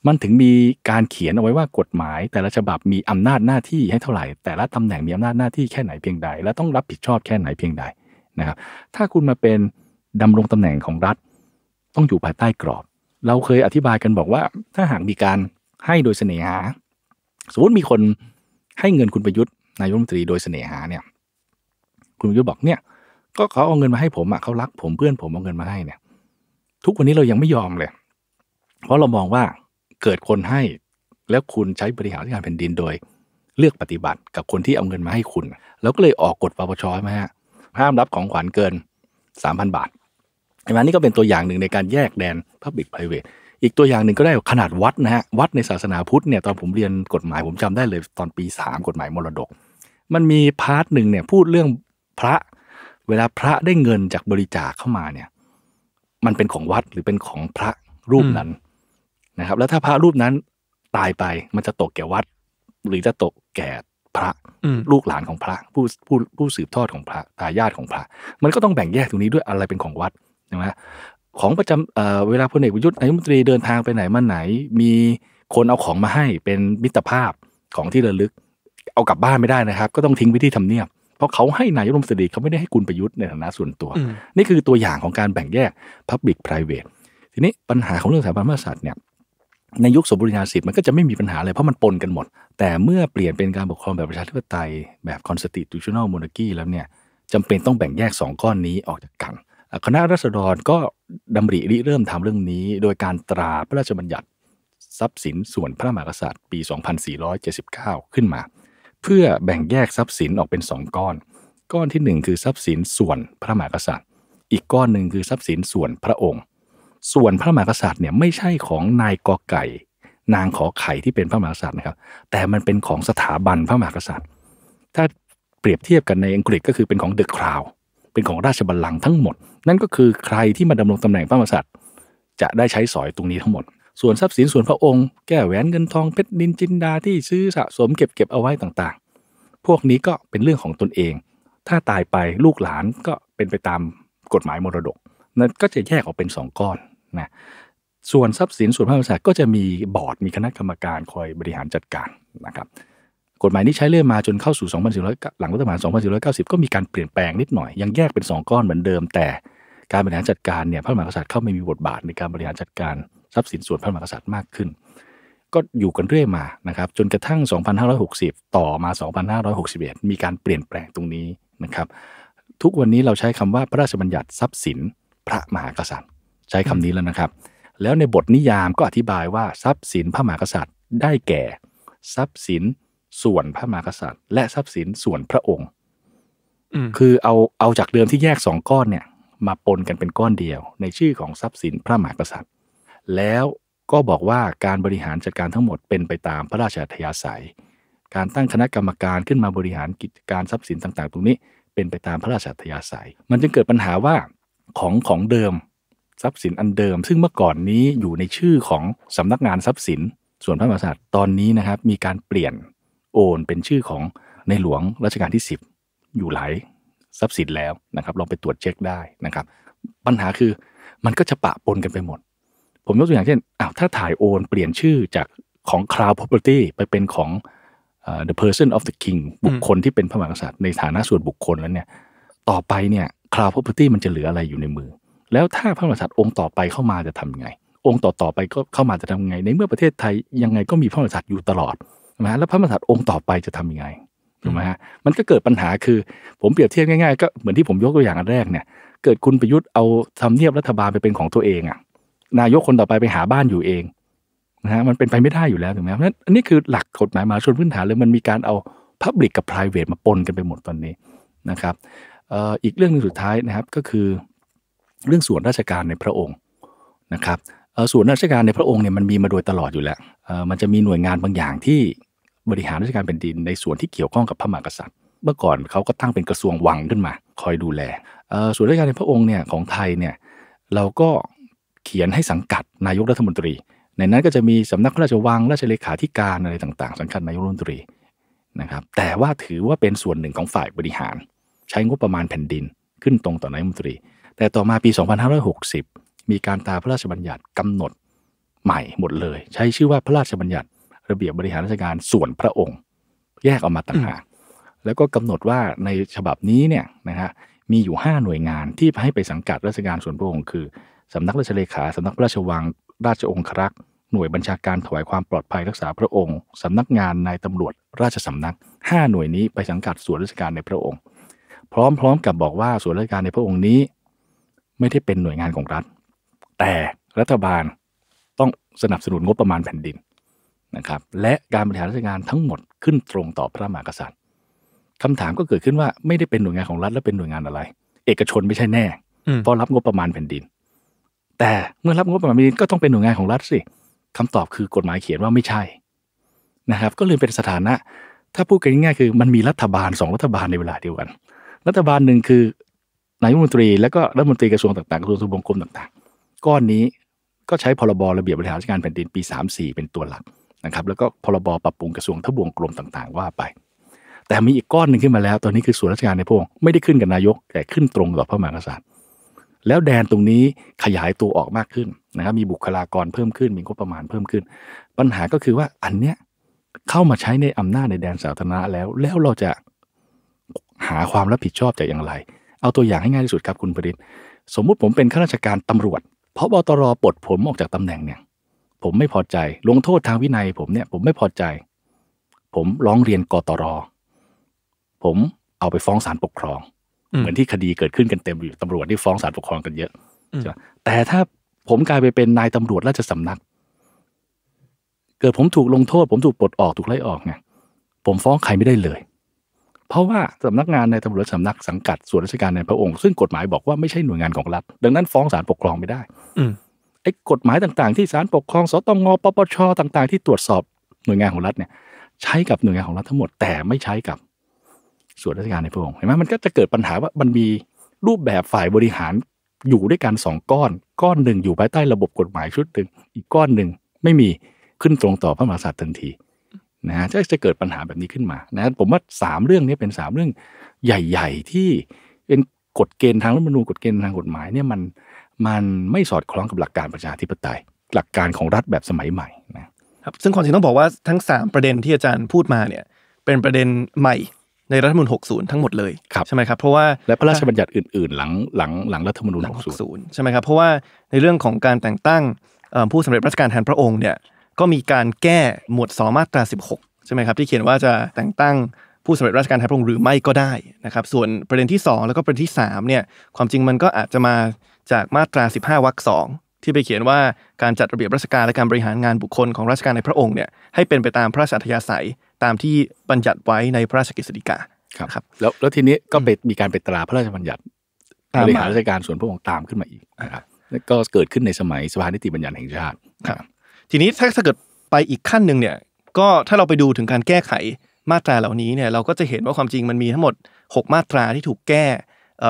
มันถึงมีการเขียนเอาไว้ว่ากฎหมาย แต่ละฉบับมีอำนาจหน้าที่ให้เท่าไหร่แต่ละตำแหน่งมีอำนาจหน้าที่แค่ไหนเพียงใดและต้องรับผิดชอบแค่ไหนเพียงใดนะครับถ้าคุณมาเป็นดำรงตำแหน่งของรัฐ ต้องอยู่ภายใต้กรอบ เราเคยอธิบายกันบอกว่า ถ้าหากมีการให้โดยเสน่หา สมมติมีคนให้เงินคุณประยุทธ์นายรัฐมนตรีโดยเสน่หาเนี่ยคุณประยุทธ์บอกเนี่ย ก็เขาเอาเงินมาให้ผมอ่ะเขารัก ผมเพื่อนผมเอาเงินมาให้เนี่ย ทุกวันนี้เรายังไม่ยอมเลย เพราะเรามองว่าเกิดคนให้แล้วคุณใช้บริหารการแผ่นดินโดย เลือกปฏิบัติกับคนที่เอาเงินมาให้คุณแล้วก็เลยออกกฎปปชใช่ไหมฮะห้ามรับของขวัญเกิน 3,000 บาทไอ้นานี่ก็เป็นตัวอย่างหนึ่งในการแยกแดน Public Private อีกตัวอย่างหนึ่งก็ได้ขนาดวัดนะฮะวัดในศาสนาพุทธเนี่ยตอนผมเรียนกฎหมายผมจำได้เลยตอนปี 3 กฎหมายมรดก มันมีพาร์ทหนึ่งเนี่ยพูดเรื่องพระ เวลาพระได้เงินจากบริจาคเข้ามาเนี่ยมันเป็นของวัดหรือเป็นของพระรูปนั้นนะครับ แล้วถ้าพระรูปนั้นตายไปมันจะตกแก่วัดหรือจะตกแก่พระลูกหลานของพระผู้ผู้ผู้สืบทอดของพระตายาตของพระ มันก็ต้องแบ่งแยกตรงนี้ด้วยอะไรเป็นของวัดใช่ไหมของประจำเวลาพลเอกประยุทธ์นายมนตรีเดินทางไปไหนมาไหนมีคนเอาของมาให้เป็นมิตรภาพของที่ระลึกเอากลับบ้านไม่ได้นะครับ ก็ต้องทิ้งไว้ที่ทำเนียบเพราะเขาให้นายรมสตรีเขาไม่ได้ให้คุณประยุทธ์ในฐานะส่วนตัว นี่คือตัวอย่างของการแบ่งแยก Public Private ทีนี้ปัญหาของเรื่องสถาบันพระมหากษัตริย์เนี่ยในยุคสมบูรณาสิทธิ์มันก็จะไม่มีปัญหาเลยเพราะมันปนกันหมด แต่เมื่อเปลี่ยนเป็นการปกครองแบบประชาธิปไตยแบบ constitutional monarchy แล้วเนี่ยจำเป็นต้องแบ่งแยก2ก้อนนี้ออกจากกันคณะรัษฎรก็ดำริริเริ่มทำเรื่องนี้โดยการตราพระราชบัญญัติทรัพย์สินส่วนพระมหากษัตริย์ปี 2479 ขึ้นมา เพื่อแบ่งแยกทรัพย์สินออกเป็น 2 ก้อน ก้อนที่ 1 คือทรัพย์สินส่วนพระมหากษัตริย์ อีกก้อนหนึ่งคือทรัพย์สินส่วนพระองค์ส่วนพระมหากษัตริย์เนี่ยไม่ใช่ของนายกอไก่ นางขอไข่ที่เป็นพระมหากษัตริย์นะครับแต่มันเป็นของสถาบันพระมหากษัตริย์ถ้าเปรียบเทียบกันในอังกฤษก็คือเป็นของเดอะคราวเป็นของราชบัลลังก์ทั้งหมดนั่นก็คือใครที่มาดำรงตำแหน่งพระมหากษัตริย์จะได้ใช้สอยตรงนี้ทั้งหมด ส่วนทรัพย์สินส่วนพระองค์แก้แหวนเงินทองเพชรดินจินดาที่ซื้อสะสมเก็บเก็บเอาไว้ต่างๆ พวกนี้ก็เป็นเรื่องของตนเอง ถ้าตายไปลูกหลานก็เป็นไปตามกฎหมายมรดก นั้นก็จะแยกออกเป็นสองก้อนนะส่วนทรัพย์สินส่วนพระมหากษัตริย์ก็จะมีบอร์ดมีคณะกรรมการคอยบริหารจัดการนะครับ กฎหมายนี้ใช้เรื่อยมาจนเข้าสู่2400หลังรัฐประหาร2490 ก็มีการเปลี่ยนแปลงนิดหน่อย ยังแยกเป็น 2 ก้อนเหมือนเดิม แต่การบริหารจัดการเนี่ยพระมหากษัตริย์เข้ามามีบทบาทในการบริหารจัดการทรัพย์สินส่วนพระมหากษัตริย์มากขึ้น ก็อยู่กันเรื่อยมานะครับ จนกระทั่ง 2560ต่อมา2561มีการเปลี่ยนแปลงตรงนี้นะครับ ทุกวันนี้เราใช้คำว่าพระราชบัญญัติทรัพย์สินพระมหากษัตริย์ใช้คำนี้แล้วนะครับ แล้วในบทนิยามก็อธิบายว่าทรัพย์สินพระมหากษัตริย์ได้แก่ ทรัพย์สินส่วนพระมหากษัตริย์ และทรัพย์สินส่วนพระองค์ คือเอาเอาจากเดิมที่แยกสองก้อนเนี่ยมาปนกันเป็นก้อนเดียว ในชื่อของทรัพย์สินพระมหากษัตริย์ แล้วก็บอกว่าการบริหารจัดการทั้งหมดเป็นไปตามพระราชอัธยาศัย การตั้งคณะกรรมการขึ้นมาบริหารกิจการทรัพย์สินต่างๆตรงนี้เป็นไปตามพระราชอัธยาศัย มันจึงเกิดปัญหาว่าของของเดิมทรัพย์สินอันเดิม ซึ่งเมื่อก่อนนี้อยู่ในชื่อของสำนักงานทรัพย์สิน ส่วนพระมหากษัตริย์ตอนนี้นะครับมีการเปลี่ยนโอนเป็นชื่อของในหลวงรัชกาลที่ 10 อยู่หลายทรัพย์สินแล้วนะครับลองไปตรวจเช็คได้นะครับปัญหาคือมันก็จะปะปนกันไปหมด ผมยกตัวอย่างเช่นอ้าวถ้าถ่ายโอนเปลี่ยนชื่อจากของ c l o u d Property ไปเป็นของ the person of the king บุคคลที่เป็นพระมหากษัตริย์ในฐานะส่วนบุคคลแล้วเนี่ยต่อไปเนี่ย c l o u d Property มันจะเหลืออะไรอยู่ในมือแล้วถ้าพระมหากษัตริย์องค์ต่อไปเข้ามาจะทำไง องค์ต่อๆไปก็เข้ามาจะทำไง ในเมื่อประเทศไทยยังไงก็มีพระมหากษัตริย์อยู่ตลอดนะแล้วพระมหากษัตริย์องค์ต่อไปจะทํำยังไงถูกไหมฮะ มันก็เกิดปัญหาคือผมเปรียบเทียบง่าย ๆก็เหมือนที่ผมยกตัวอย่างอันแรกเนี่ย เกิดคุณประยุทธ์เอาทำเนียบรัฐบาลไปเป็นของตัวเองอ่ะ นายกคนต่อไปไปหาบ้านอยู่เองนะฮะ มันเป็นไปไม่ได้อยู่แล้วถูกไหมเพราะนั้นอันนี้คือหลักกฎหมายมาชนพื้นฐานเลยมันมีการเอาพับลิกกับ p r i v a t มาปนกันไปหมดตอนนี้นะครับ อีกเรื่องนึงสุดท้ายนะครับก็คือเรื่องส่วนราชการในพระองค์นะครับส่วนราชการในพระองค์เนี่ยมันมีมาโดยตลอดอยู่แล้ว มันจะมีหน่วยงานบางอย่างที่บริหารราชการแผ่นดิน ในส่วนที่เกี่ยวข้องกับพระมหากษัตริย์ เมื่อก่อนเขาก็ตั้งเป็นกระทรวงวังขึ้นมาคอยดูแล ส่วนราชการในพระองค์เนี่ยของไทยเนี่ยเราก็เขียนให้สังกัดนายกรัฐมนตรี ในนั้นก็จะมีสำนักพระราชวัง ราชเลขาธิการอะไรต่างๆสังกัดนายกรัฐมนตรีนะครับ แต่ว่าถือว่าเป็นส่วนหนึ่งของฝ่ายบริหารใช้งบประมาณแผ่นดินขึ้นตรงต่อนายกรัฐมนตรีแต่ต่อมาปี 2560 มีการตาพระราชบัญญัติกำหนด ใหม่หมดเลย ใช้ชื่อว่าพระราชบัญญัติ ระเบียบบริหารราชการส่วนพระองค์ แยกออกมาต่างหากแล้วก็กำหนดว่าในฉบับนี้เนี่ยนะฮะมีอยู่ 5 หน่วยงานที่ให้ไปสังกัดราชการส่วนพระองค์ คือสำนักราชเลขาสำนักพระราชวังราชองครักษ์หน่วยบัญชาการถวายความปลอดภัยรักษาพระองค์ สำนักงานนายตำรวจราชสำนัก5หน่วยนี้ไปสังกัดส่วนราชการในพระองค์ พร้อมๆกับบอกว่าส่วนราชการในพระองค์นี้ไม่ได้เป็นหน่วยงานของรัฐ แต่รัฐบาลต้องสนับสนุนงบประมาณแผ่นดินนะครับ และการบริหารราชการทั้งหมดขึ้นตรงต่อพระมหากษัตริย์คำถามก็เกิดขึ้นว่าไม่ได้เป็นหน่วยงานของรัฐแล้วเป็นหน่วยงานอะไร เอกชนไม่ใช่แน่เพราะรับงบประมาณแผ่นดิน แต่เมื่อรับงบประมาณแผ่นดินก็ต้องเป็นหน่วยงานของรัฐสิคำตอบคือกฎหมายเขียนว่าไม่ใช่นะครับ ก็เลยเป็นสถานะ ถ้าพูดกันง่ายๆคือ มันมีรัฐบาลสองรัฐบาลในเวลาเดียวกัน รัฐบาลหนึ่งคือนายมนตรีและก็รัฐมนตรีกระทรวงต่างๆกระทรวงทบวงกรมต่างๆ ก้อนนี้ก็ใช้พรบระเบียบบริหารราชการแผ่นดินปี34 เป็นตัวหลักนะครับ แล้วก็พรบปรับปรุงกระทรวงทบวงกรมต่าง ๆ ว่าไป แต่มีอีกก้อนหนึ่งขึ้นมาแล้วตอนนี้คือส่วนราชการในพวกไม่ได้ขึ้นกับนายกแต่ขึ้นตรงต่อพระมหากษัตริย์แล้วแดนตรงนี้ขยายตัวออกมากขึ้นนะครับมีบุคลากรเพิ่มขึ้นมีงบประมาณเพิ่มขึ้น ปัญหาก็คือว่าอันเนี้ยเข้ามาใช้ในอำนาจในแดนสาธารณะแล้วแล้วเราจะหาความรับผิดชอบจากอย่างไรเอาตัวอย่างให้ง่ายที่สุดครับคุณปริศ สมมุติผมเป็นข้าราชการตำรวจเพราะบตร ปลดผมออกจากตำแหน่งเนี่ย ผมไม่พอใจ ลงโทษทางวินัย ผมเนี่ย ผมไม่พอใจ ผมร้องเรียนกตร ผมเอาไปฟ้องศาลปกครอง เหมือนที่คดีเกิดขึ้นกันเต็มอยู่ตำรวจที่ฟ้องศาลปกครองกันเยอะใช่ไหมแต่ถ้าผมกลายไปเป็นนายตำรวจราชสำนัก เกิดผมถูกลงโทษ ผมถูกปลดออกถูกไล่ออกไงผมฟ้องใครไม่ได้เลยเพราะว่าสำนักงานในตำรวจสำนักสังกัดส่วนราชการในพระองค์ซึ่งกฎหมายบอกว่าไม่ใช่หน่วยงานของรัฐ ดังนั้นฟ้องศาลปกครองไม่ได้อไอ้กฎหมายต่าง ๆที่ศาลปกครองสตงปปชต่าง ๆ ที่ตรวจสอบหน่วยงานของรัฐเนี่ย ใช้กับหน่วยงานของรัฐทั้งหมดแต่ไม่ใช้กับ ส่วนราชการในพระองค์เห็นไหมมันก็จะเกิดปัญหาว่ามันมีรูปแบบฝ่ายบริหารอยู่ด้วยกันสองก้อนก้อนหนึ่งอยู่ภายใต้ระบบกฎหมายชุดหนึ่งอีกก้อนหนึ่งไม่มีขึ้นตรงต่อพระมหากษัตริย์ทันทีนะฮะจะเกิดปัญหาแบบนี้ขึ้นมานะผมว่า 3 เรื่องนี้เป็น 3 เรื่องใหญ่ๆที่เป็นกฎเกณฑ์ทางรัฐมนูญกฎเกณฑ์ทางกฎหมายเนี่ยมันมันไม่สอดคล้องกับหลักการประชาธิปไตย หลักการของรัฐแบบสมัยใหม่นะครับซึ่งความจริงต้องบอกว่าทั้ง 3 ประเด็นที่อาจารย์พูดมาเนี่ยเป็นประเด็นใหม่ในรัฐธรรมนูญ60 ทั้งหมดเลยใช่ไหมครับเพราะว่าและพระราชบัญญัติอื่นๆ หลังหลังหลังรัฐธรรมนูญ60ใช่ไหมครับเพราะว่าในเรื่องของการแต่งตั้งผู้สำเร็จราชการแทนพระองค์เนี่ยก็มีการแก้หมวด2 มาตรา16ใช่ไหมครับ ที่เขียนว่าจะแต่งตั้งผู้สำเร็จราชการแทนพระองค์หรือไม่ก็ได้นะครับ ส่วนประเด็นที่ 2 แล้วก็ประเด็นที่3เนี่ยความจริงมันก็อาจจะมาจากมาตรา 15วรรคสองที่ไปเขียนว่าการจัดระเบียบราชการและการบริหารงานบุคคลของราชการในพระองค์เนี่ยให้เป็นไปตามพระราชอัธยาศัยตามที่บัญญัติไว้ในพระราชกฤษฎีกาครับรบแล้วแล้วทีนี้ก็ไปมีการไปตราพระราชบัญญัติบริหารราชการส่วนพระองค์ตามขึ้นมาอีกนะครับก็เกิดขึ้นในสมัยสภานิติบัญญัติแห่งชาติครับทีนี้ถ้าเกิดไปอีกขั้นหนึ่งเนี่ยก็ถ้าเราไปดูถึงการแก้ไขมาตราเหล่านี้เนี่ยเราก็จะเห็นว่าความจริงมันมีทั้งหมด 6 มาตราที่ถูกแก้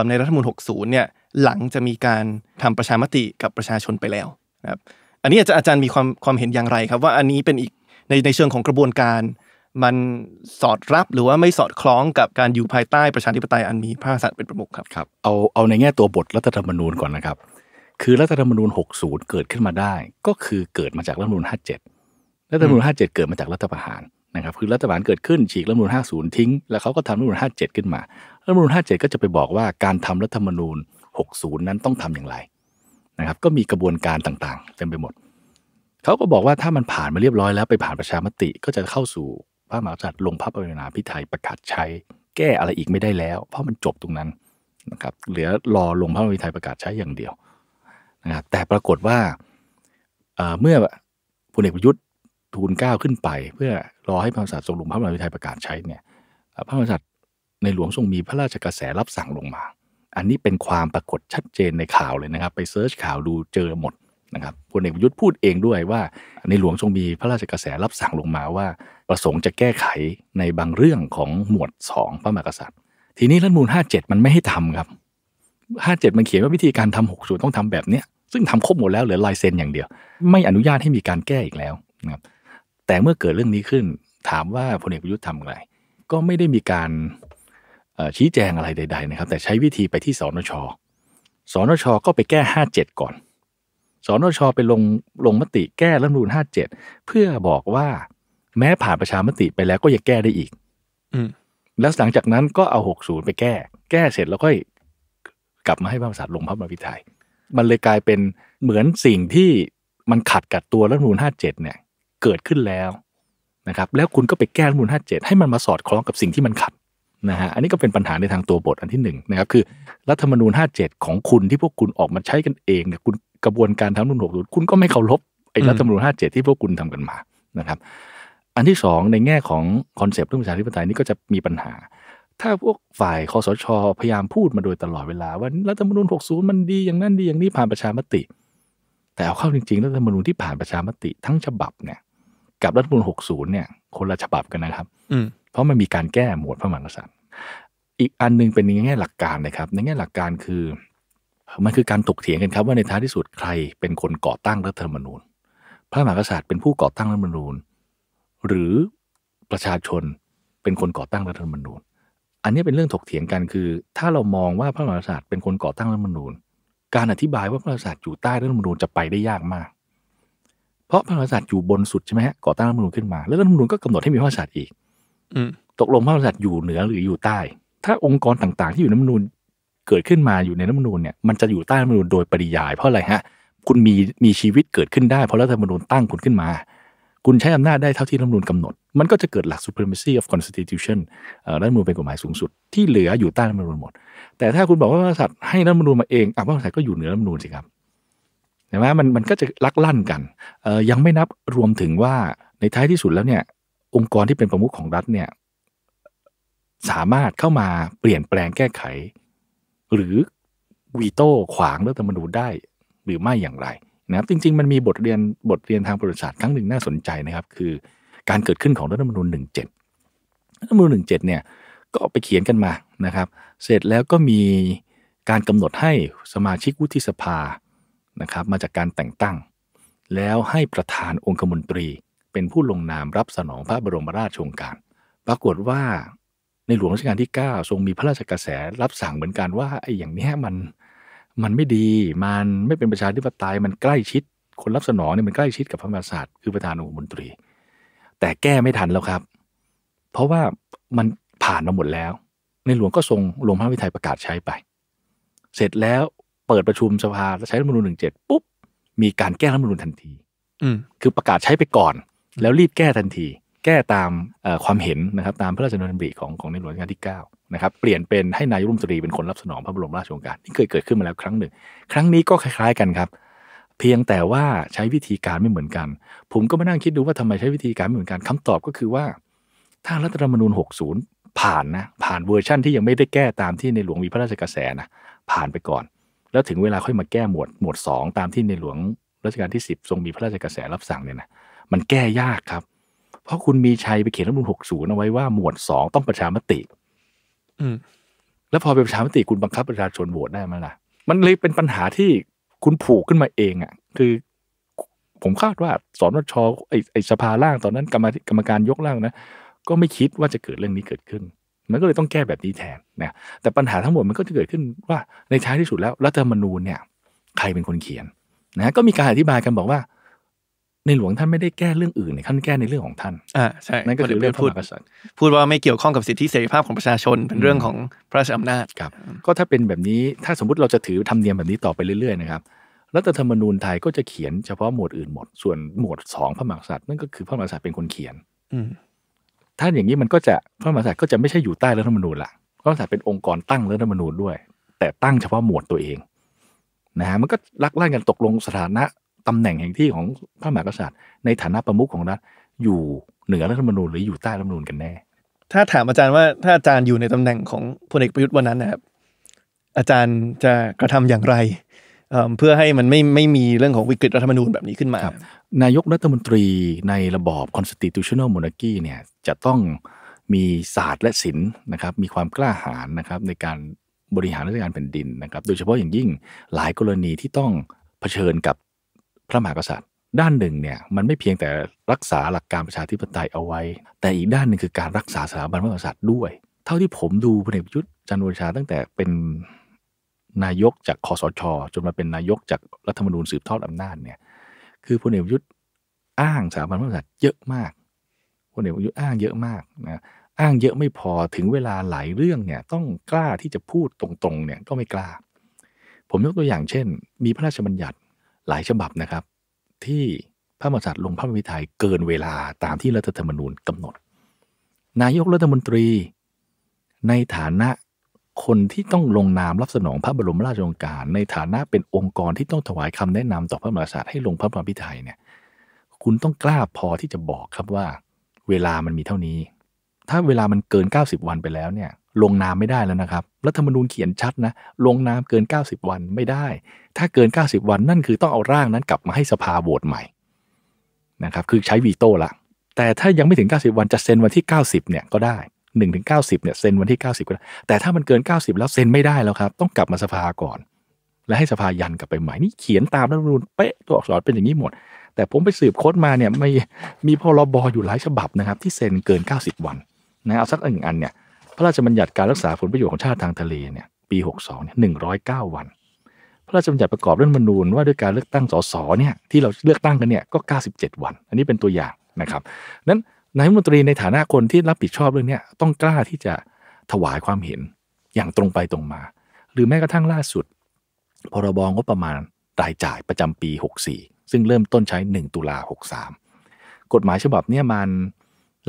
ในรัฐธรรมนูญ60เนี่ยหลังจะมีการทำประชามติกับประชาชนไปแล้วนะครับอันนี้อาจารย์อาจารย์มีความความเห็นอย่างไรครับว่าอันนี้เป็นอีกในในเชิงของกระบวนการมันสอดรับหรือว่าไม่สอดคล้องกับการอยู่ภายใต้ประชาธิปไตยอันมีพระกษัตริย์เป็นประมุขครับครับเอาเอาในแง่ตัวบทรัฐธรรมนูญก่อนนะครับคือรัฐธรรมนูญ60 เกิดขึ้นมาได้ ก็คือเกิดมาจากรัฐธรรมนูญ57 รัฐธรรมนูญ57 เกิดมาจากรัฐประหารนะครับคือรัฐประหารเกิดขึ้นฉีกรัฐธรรมนูญ50 ทิ้ง แล้วเขาก็ทำรัฐธรรมนูญ57 ขึ้นมารัฐธรรมนูญ57 ก็จะไปบอกว่าการทำรัฐธรรมนูญ 60 นั้นต้องทำอย่างไรนะครับก็มีกระบวนการต่างๆ เต็มไปหมดเขาก็บอกว่าถ้ามันผ่านมาเรียบร้อยแล้วไปผ่านประชามติก็จะเข้าสู่ พระมหากษัตริย์ลงพระปรมนาพิไทยประกาศใช้ แก้อะไรอีกไม่ได้แล้ว เพราะมันจบตรงนั้นนะครับเหลือรอลงพระปราพิไทยประกาศใช้อย่างเดียวนะครับแต่ปรากฏว่าเมื่อพลเอกประยุทธ์ทูลเก้าขึ้นไป เพื่อรอให้พระมหากษัตริย์ทรงลงพระมหาวิทยประกาศใช้เนี่ยพระมหากษัตริย์ในหลวงทรงมีพระราชกระแสรับสั่งลงมา อันนี้เป็นความปรากฏชัดเจนในข่าวเลยนะครับไปเซิร์ชข่าวดูเจอหมดนะครับพลเอกประยุทธ์พูดเองด้วยว่าในหลวงทรงมีพระราชกระแสรับสั่งลงมาว่า ประสงค์จะแก้ไขในบางเรื่องของหมวด 2 พระมหากษัตริย์ ทีนี้รัฐมนูล57มันไม่ให้ทำครับห้าเจ็ดมันเขียนว่าวิธีการทำหกศูนย์ต้องทำแบบเนี้ย ซึ่งทำครบหมดแล้วเหลือลายเซ็นอย่างเดียว ไม่อนุญาตให้มีการแก้อีกแล้วนะครับ แต่เมื่อเกิดเรื่องนี้ขึ้น ถามว่าพลเอกประยุทธ์ทำอะไร ก็ไม่ได้มีการชี้แจงอะไรใด ๆ นะครับ แต่ใช้วิธีไปที่สนชสนชก็ไปแก้ 57 ก่อนสนชไปลงลงมติแก้รัฐมนูล57 เพื่อบอกว่าแม้ผ่านประชามติไปแล้วก็ยังแก้ได้อีก อืแล้วหลังจากนั้นก็เอา60ไปแก้ แก้เสร็จแล้วก็กลับมาให้พระมหากษัตริย์ลงพระบรมวิถัยมันเลยกลายเป็นเหมือนสิ่งที่มันขัดกับตัวรัฐมนูล57 เนี่ยเกิดขึ้นแล้วนะครับแล้วคุณก็ไปแก้รัฐมนูล 57 ให้มันมาสอดคล้องกับสิ่งที่มันขัดนะฮะอันนี้ก็เป็นปัญหาในทางตัวบทอันที่หนึ่งนะครับคือ รัฐธรรมนูญ 57 ของคุณที่พวกคุณออกมาใช้กันเองเนี่ยคุณกระบวนการทำรัฐมนูล่นคุณก็ไม่เคารพไอ้รัฐธรรมนูญ57 ที่พวกคุณทำกันมานะครับ อันที่สองในแง่ของคอนเซปต์เรื่องประชาธิปไตยนี่ก็จะมีปัญหาถ้าพวกฝ่ายคอสชพยายามพูดมาโดยตลอดเวลาว่ารัฐธรรมนูญ60 มันดีอย่างนั้นดีอย่างนี้ผ่านประชามติ แต่เอาเข้าจริงๆรัฐธรรมนูญที่ผ่านประชามติ ทั้งฉบับเนี่ย กับรัฐธรรมนูญ60เนี่ย คนละฉบับกันนะครับ อืเพราะมันมีการแก้หมวดพระมหากษัตริย์ อีกอันนึงเป็นในแง่หลักการนะครับในแง่หลักการคือมันคือการถกเถียงกันครับ ว่าในท้ายที่สุดใครเป็นคนก่อตั้งรัฐธรรมนูญ พระมหากษัตริย์เป็นผู้ก่อตั้งรัฐธรรมนูญ หรือประชาชนเป็นคนก่อตั้งรัฐธรรมนูญอันนี้เป็นเรื่องถกเถียงกันคือ ถ้าเรามองว่าพระมหากษัตริย์เป็นคนก่อตั้งรัฐธรรมนูญ การอธิบายว่าพระมหากษัตริย์อยู่ใต้รัฐธรรมนูญจะไปได้ยากมาก เพราะพระมหากษัตริย์อยู่บนสุดใช่ไหมฮะก่อตั้งรัฐธรรมนูญขึ้นมาแล้วรัฐธรรมนูญก็กำหนดให้มีพระมหากษัตริย์อีกตกลงพระมหากษัตริย์อยู่เหนือหรืออยู่ใต้ ถ้าองค์กรต่างๆ ที่อยู่ในรัฐธรรมนูญเกิดขึ้นมาอยู่ในรัฐธรรมนูญเนี่ยมันจะอยู่ใต้รัฐธรรมนูญโดยปริยาย เพราะอะไรฮะคุณมีมีชีวิตเกิดขึ้นได้เพราะรัฐธรรมนูญตั้งคุณขึ้นมาคุณใช้อำนาจได้เท่าที่รัฐมนูลกำหนด มันก็จะเกิดหลัก supremacy of constitution รัฐมนูลเป็นกฎหมายสูงสุด ที่เหลืออยู่ใต้รัฐมนูลหมด แต่ถ้าคุณบอกว่าบริษัทให้รัฐมนูลมาเอง อ่ะบริษัทก็อยู่เหนือรัฐมนูลสิครับใช่ไหมมันมันก็จะลักลั่นกัน ยังไม่นับรวมถึงว่าในท้ายที่สุดแล้วเนี่ยองค์กรที่เป็นประมุขของรัฐเนี่ยสามารถเข้ามาเปลี่ยนแปลงแก้ไขหรือวีโต้ขวางรัฐธรรมนูญได้หรือไม่อย่างไรนะครับจริง ๆ มันมีบทเรียนบทเรียนทางประวัติศาสตร์ครั้งหนึ่งน่าสนใจนะครับ คือการเกิดขึ้นของรัฐธรรมนูญ 17รัฐธรรมนูญ17เนี่ยก็ไปเขียนกันมานะครับ เสร็จแล้วก็มีการกำหนดให้สมาชิกวุฒิสภานะครับมาจากการแต่งตั้ง แล้วให้ประธานองคมนตรีเป็นผู้ลงนามรับสนองพระบรมราชโองการ ปรากฏว่าในหลวงรัชกาลที่ 9 ทรงมีพระราชกระแสรับสั่งเหมือนกันว่าไอ้อย่างเนี้ยมันมันไม่ดี มันไม่เป็นประชาธิปไตย มันใกล้ชิด คนรับสนองเนี่ยมันใกล้ชิดกับพระมหากษัตริย์คือประธานองคมนตรี แต่แก้ไม่ทันแล้วครับ เพราะว่ามันผ่านมาหมดแล้ว ในหลวงก็ทรงลงพระวิทัยประกาศใช้ไป เสร็จแล้วเปิดประชุมสภาใช้รัฐมนูลหนึ่งเจ็ดปุ๊บมีการแก้รัฐมนูลทันที อืคือประกาศใช้ไปก่อน แล้วรีบแก้ทันที แก้ตามความเห็นนะครับ ตามพระราชดำริของของในหลวงรัชกาลที่เก้านะครับเปลี่ยนเป็นให้นายรุ่มตรีเป็นคนรับสนองพระบรมราชโองการนี่เคยเกิดขึ้นมาแล้วครั้งหนึ่ง ครั้งนี้ก็คล้ายๆ กันครับ เพียงแต่ว่าใช้วิธีการไม่เหมือนกัน ผมก็มานั่งคิดดูว่าทำไมใช้วิธีการไม่เหมือนกัน คำตอบก็คือว่า ถ้ารัฐธรรมนูญ 60 ผ่านนะผ่านเวอร์ชั่นที่ยังไม่ได้แก้ตามที่ในหลวงมีพระราชกระแสนะผ่านไปก่อน แล้วถึงเวลาค่อยมาแก้หมวดหมวด2 ตามที่ในหลวงรัชกาลที่ 10 ทรงมีพระราชกระแสรับสั่งเนี่ยนะ มันแก้ยากครับ เพราะคุณมีชัยไปเขียนรัฐมนูญ60เอาไว้ว่าหมวด2 ต้องประชามติแล้วพอเป็นประชามติคุณบังคับประชาชนโหวตได้ไหมล่ะมันเลยเป็นปัญหาที่คุณผูกขึ้นมาเองอ่ะ คือผมคาดว่าสอนชไอไอสภาล่างตอนนั้นกรรมกรรมการยกล่างนะก็ไม่คิดว่าจะเกิดเรื่องนี้เกิดขึ้น มันก็เลยต้องแก้แบบนี้แทนนะแต่ปัญหาทั้งหมดมันก็จะเกิดขึ้นว่าในท้ายที่สุดแล้วรัฐธรรมนูญเนี่ย ใครเป็นคนเขียนนะก็มีการอธิบายกันบอกว่าในหลวงท่านไม่ได้แก้เรื่องอื่นท่านแก้ในเรื่องของท่าน อ่าใช่ นั่นก็คือเรื่องพูดพูดว่าไม่เกี่ยวข้องกับสิทธิเสรีภาพของประชาชน เป็นเรื่องของพระราชอำนาจครับ ก็ถ้าเป็นแบบนี้ถ้าสมมติเราจะถือธรรมเนียมแบบนี้ต่อไปเรื่อยๆนะครับรัฐธรรมนูญไทยก็จะเขียนเฉพาะหมวดอื่นหมดส่วนหมวดสองพระมหากษัตริย์นั่นก็คือพระมหากษัตริย์เป็นคนเขียนถ้าอย่างนี้มันก็จะพระมหากษัตริย์ก็จะไม่ใช่อยู่ใต้รัฐธรรมนูญละพระมหากษัตริย์เป็นองค์กรตั้งรัฐธรรมนูญด้วย แต่ตั้งเฉพาะหมวดตัวเองนะฮะมันก็ลักลั่นกันตกลงสถานะตำแหน่งแห่งที่ของพระมหากษัตริย์ในฐานะประมุขของรัฐอยู่เหนือรัฐธรรมนูญหรืออยู่ใต้รัฐธรรมนูญกันแน่ ถ้าถามอาจารย์ว่าถ้าอาจารย์อยู่ในตำแหน่งของพลเอกประยุทธ์วันนั้นนะครับ อาจารย์จะกระทำอย่างไรเพื่อให้มันไม่ไม่มีเรื่องของวิกฤตรัฐธรรมนูญแบบนี้ขึ้นมานายกรัฐมนตรีในระบอบ constitutional monarchy เนี่ยจะต้องมีศาสตร์และศิลป์นะครับ มีความกล้าหาญนะครับในการบริหารราชการแผ่นดินนะครับ โดยเฉพาะอย่างยิ่งหลายกรณีที่ต้องเผชิญกับพระมหากษัตริย์ด้านหนึ่งเนี่ยมันไม่เพียงแต่รักษาหลักการประชาธิปไตยเอาไว้ แต่อีกด้านหนึ่งคือการรักษาสถาบันพระมหากษัตริย์ด้วยเท่าที่ผมดูพลเอกประยุทธ์จันทร์โอชาตั้งแต่เป็นนายกจากคอสชจนมาเป็นนายกจากรัฐธรรมนูญสืบทอดอำนาจเนี่ยคือพลเอกประยุทธ์อ้างสถาบันพระมหากษัตริย์เยอะมากพลเอกประยุทธ์อ้างเยอะมากนะอ้างเยอะไม่พอถึงเวลาหลายเรื่องเนี่ยต้องกล้าที่จะพูดตรงๆเนี่ยก็ไม่กล้า ผมยกตัวอย่างเช่น มีพระราชบัญญัติหลายฉบับนะครับที่พระมหากษัตริย์ลงพระมิทัยเกินเวลาตามที่รัฐธรรมนูญกำหนด นายกรัฐมนตรีในฐานะคนที่ต้องลงนามรับสนองพระบรมราชโองการ ในฐานะเป็นองค์กรที่ต้องถวายคำแนะนำต่อพระมหากษัตริย์ให้ลงพระมหาพิไทยเนี่ยคุณต้องกล้าพอที่จะบอกครับว่าเวลามันมีเท่านี้ ถ้าเวลามันเกิน 90 วันไปแล้วเนี่ยลงนามไม่ได้แล้วนะครับ รัฐธรรมนูญเขียนชัดนะ ลงนามเกิน 90 วันไม่ได้ ถ้าเกิน 90 วันนั่นคือต้องเอาร่างนั้นกลับมาให้สภาโหวตใหม่นะครับ คือใช้วีโต้ละ แต่ถ้ายังไม่ถึง 90 วันจะเซ็นวันที่90เนี่ยก็ได้1นถึงเก้เนี่ยเซ็นวันที่ 90 ก็ได้ แต่ถ้ามันเกิน 90แล้วเซ็นไม่ได้แล้วครับ ต้องกลับมาสภาก่อน และให้สภายันกลับไปใหม่ นี่เขียนตามรัฐธรรมนูญเป๊ะตัวอักษรเป็นอย่างนี้หมด แต่ผมไปสืบค้นมาเนี่ยไม่มีพรบอยู่หลายฉบับนะครับ ที่เซ็นเกิน 90 วันนะเอาสักหนึ่งอันเนี่ยระราชบัญญัติการรักษาผลประโยชน์ของชาติทางทะเลเนี่ยปี 62 เนี่ย 109 วัน พระราชบัญญัติประกอบรัฐธรรมนูญว่าด้วยการเลือกตั้งสสเนี่ยที่เราเลือกตั้งกันเนี่ยก็ 97 วัน อันนี้เป็นตัวอย่างนะครับนั้นนายมนตรีในฐานะคนที่รับผิดชอบเรื่องนี้ต้องกล้าที่จะถวายความเห็นอย่างตรงไปตรงมา หรือแม้กระทั่งล่าสุด พรบงบประมาณรายจ่ายประจำปี 64 ซึ่งเริ่มต้นใช้ 1 ตุลา 63 กฎหมายฉบับนี้มัน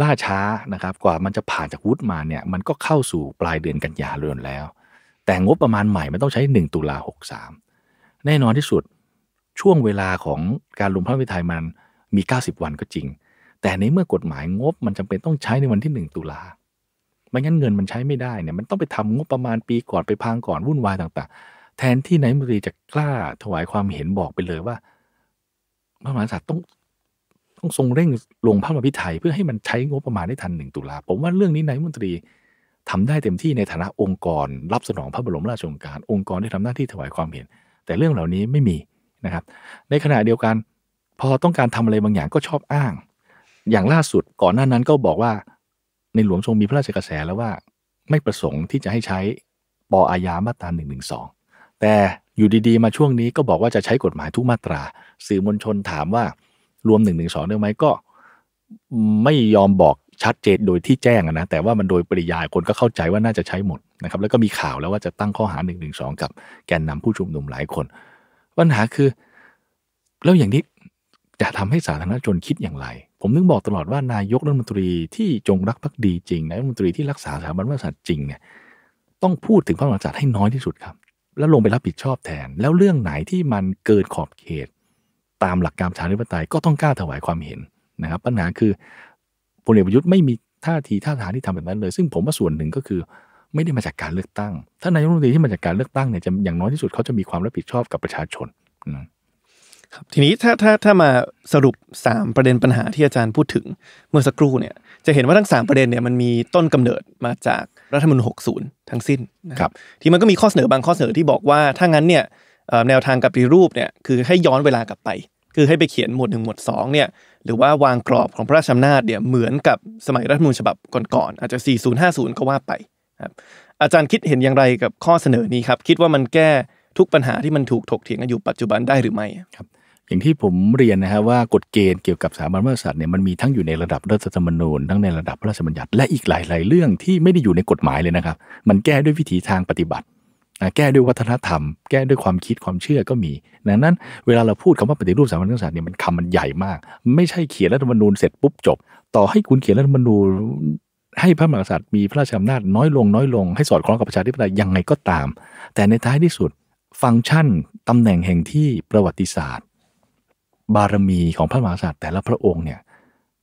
ล่าช้านะครับ กว่ามันจะผ่านจากวุฒิมาเนี่ย มันก็เข้าสู่ปลายเดือนกันยายนแล้ว แต่งบประมาณใหม่มันต้องใช้1ตุลา63แน่นอนที่สุดช่วงเวลาของการลงพระวิทยมันมี 90 วันก็จริง แต่ในเมื่อกฎหมายงบมันจำเป็นต้องใช้ในวันที่1ตุลาไม่งั้นเงินมันใช้ไม่ได้เนี่ย มันต้องไปทำงบประมาณปีก่อนไปพังก่อนวุ่นวายต่างๆ แทนที่นายมนตรีจะกล้าถวายความเห็นบอกไปเลยว่าพระมหากษัตริย์ต้องต้องทรงเร่งลงพระมาพิไทยเพื่อให้มันใช้งบประมาณได้ทันหนึ่งตุลาผมว่าเรื่องนี้นายมนตรีทำได้เต็มที่ในฐานะองค์กร รับสนองพระบรมราชโองการ องค์กรได้ทำหน้าที่ถวายความเห็นแต่เรื่องเหล่านี้ไม่มีนะครับ ในขณะเดียวกันพอต้องการทำอะไรบางอย่างก็ชอบอ้าง อย่างล่าสุดก่อนหน้านั้น ก็บอกว่า ในหลวงทรงมีพระราชกระแสแล้วว่าไม่ประสงค์ที่จะให้ใช้ปออาญามาตราหนึ่่งงงหนึสอแต่อยู่ดีๆ มาช่วงนี้ก็บอกว่าจะใช้กฎหมายทุกมาตราสื่อมวลชนถามว่ารวมหนึ่งหนึ่งสองได้ไหมก็ไม่ยอมบอกชัดเจนโดยที่แจ้งนะแต่ว่ามันโดยปริยายคนก็เข้าใจว่าน่าจะใช้หมดนะครับแล้วก็มีข่าวแล้วว่าจะตั้งข้อหาหนึ่่งงงหนึสอกับแกนนำผู้ชุมนุมหลายคน ปัญหาคือ แล้วอย่างนี้จะทำให้สาธารณชนคิดอย่างไร ผมนึกบอกตลอดว่านายกรัฐมนตรีที่จงรักภักดีจริงนายรัฐมนตรีที่รักษาสถาบันวรฒนธัรจริงเนี่ยต้องพูดถึงพระมหากษัตริย์ให้น้อยที่สุดครับ แล้วลงไปรับผิดชอบแทน แล้วเรื่องไหนที่มันเกินขอบเขตตามหลักการประชาธิปไตยก็ต้องกล้าถวายความเห็นนะครับปัญหาคือพลเอกประยุทธ์ไม่มีท่าทีท่าทางที่ทำแบบนั้นเลย ซึ่งผมว่าส่วนหนึ่งก็คือไม่ได้มาจากการเลือกตั้ง ถ้านายกรัฐมนตรีที่มาจากการเลือกตั้งเนี่ยจะอย่างน้อยที่สุดเขาจะมีความรับผิดชอบกับประชาชนนะครับทีนี้ถ้าถ้าถ้ามาสรุป 3 ประเด็นปัญหาที่อาจารย์พูดถึงเมื่อสักครู่เนี่ยจะเห็นว่าทั้ง 3 ประเด็นเนี่ยมันมีต้นกำเนิดมาจากรัฐุนหมนูน60 ทั้งสิ้นนะครับที่มันก็มีข้อเสนอบางข้อเสนอที่บอกว่าถ้างั้นเนี่ยแนวทางกับรีรูปเนี่ยคือให้ย้อนเวลากลับไป คือให้ไปเขียนหมวดหนึ่งหมวดสองเนี่ยหรือว่าวางกรอบของพระราชอำนาจเนี่ยเหมือนกับสมัยรัฐมนูลฉบับก่อนๆอาจจะ 4050 ก็ว่าไปครับอาจารย์คิดเห็นอย่างไรกับข้อเสนอนี้ครับคิดว่ามันแก้ทุกปัญหาที่มันถูกถกเถียงกันอยู่ปัจจุบันได้หรือไม่ครับอย่างที่ผมเรียนนะับว่ากฎเกณฑ์เกี่ยวกับสถาบันพระกษัตริย์เนี่ยมันมีทั้งอยู่ในระดับรัฐธรรมนูญทั้งในระดับพระราชบัญญัติและอีกหลาย ๆ เรื่องที่ไม่ได้อยู่ในกฎหมายเลยนะครับมันแก้ด้วยวิถีทางปฏิบัติแก้ด้วยวัฒนธรรม แก้ด้วยความคิดความเชื่อก็มี ดังนั้น เวลาเราพูดคำว่าปฏิรูปสถาบันกษัตริย์เนี่ยมันคำมันใหญ่มาก ไม่ใช่เขียนรัฐธรรมนูญเสร็จปุ๊บจบ ต่อให้คุณเขียนรัฐธรรมนูญให้พระมหากษัตริย์มีพระราชอำนาจน้อยลง น้อยลงให้สอดคล้องกับประชาธิปไตยยังไงก็ตาม แต่ในท้ายที่สุดฟังก์ชันตำแหน่งแห่งที่ประวัติศาสตร์ บารมีของพระมหากษัตริย์แต่ละพระองค์เนี่ย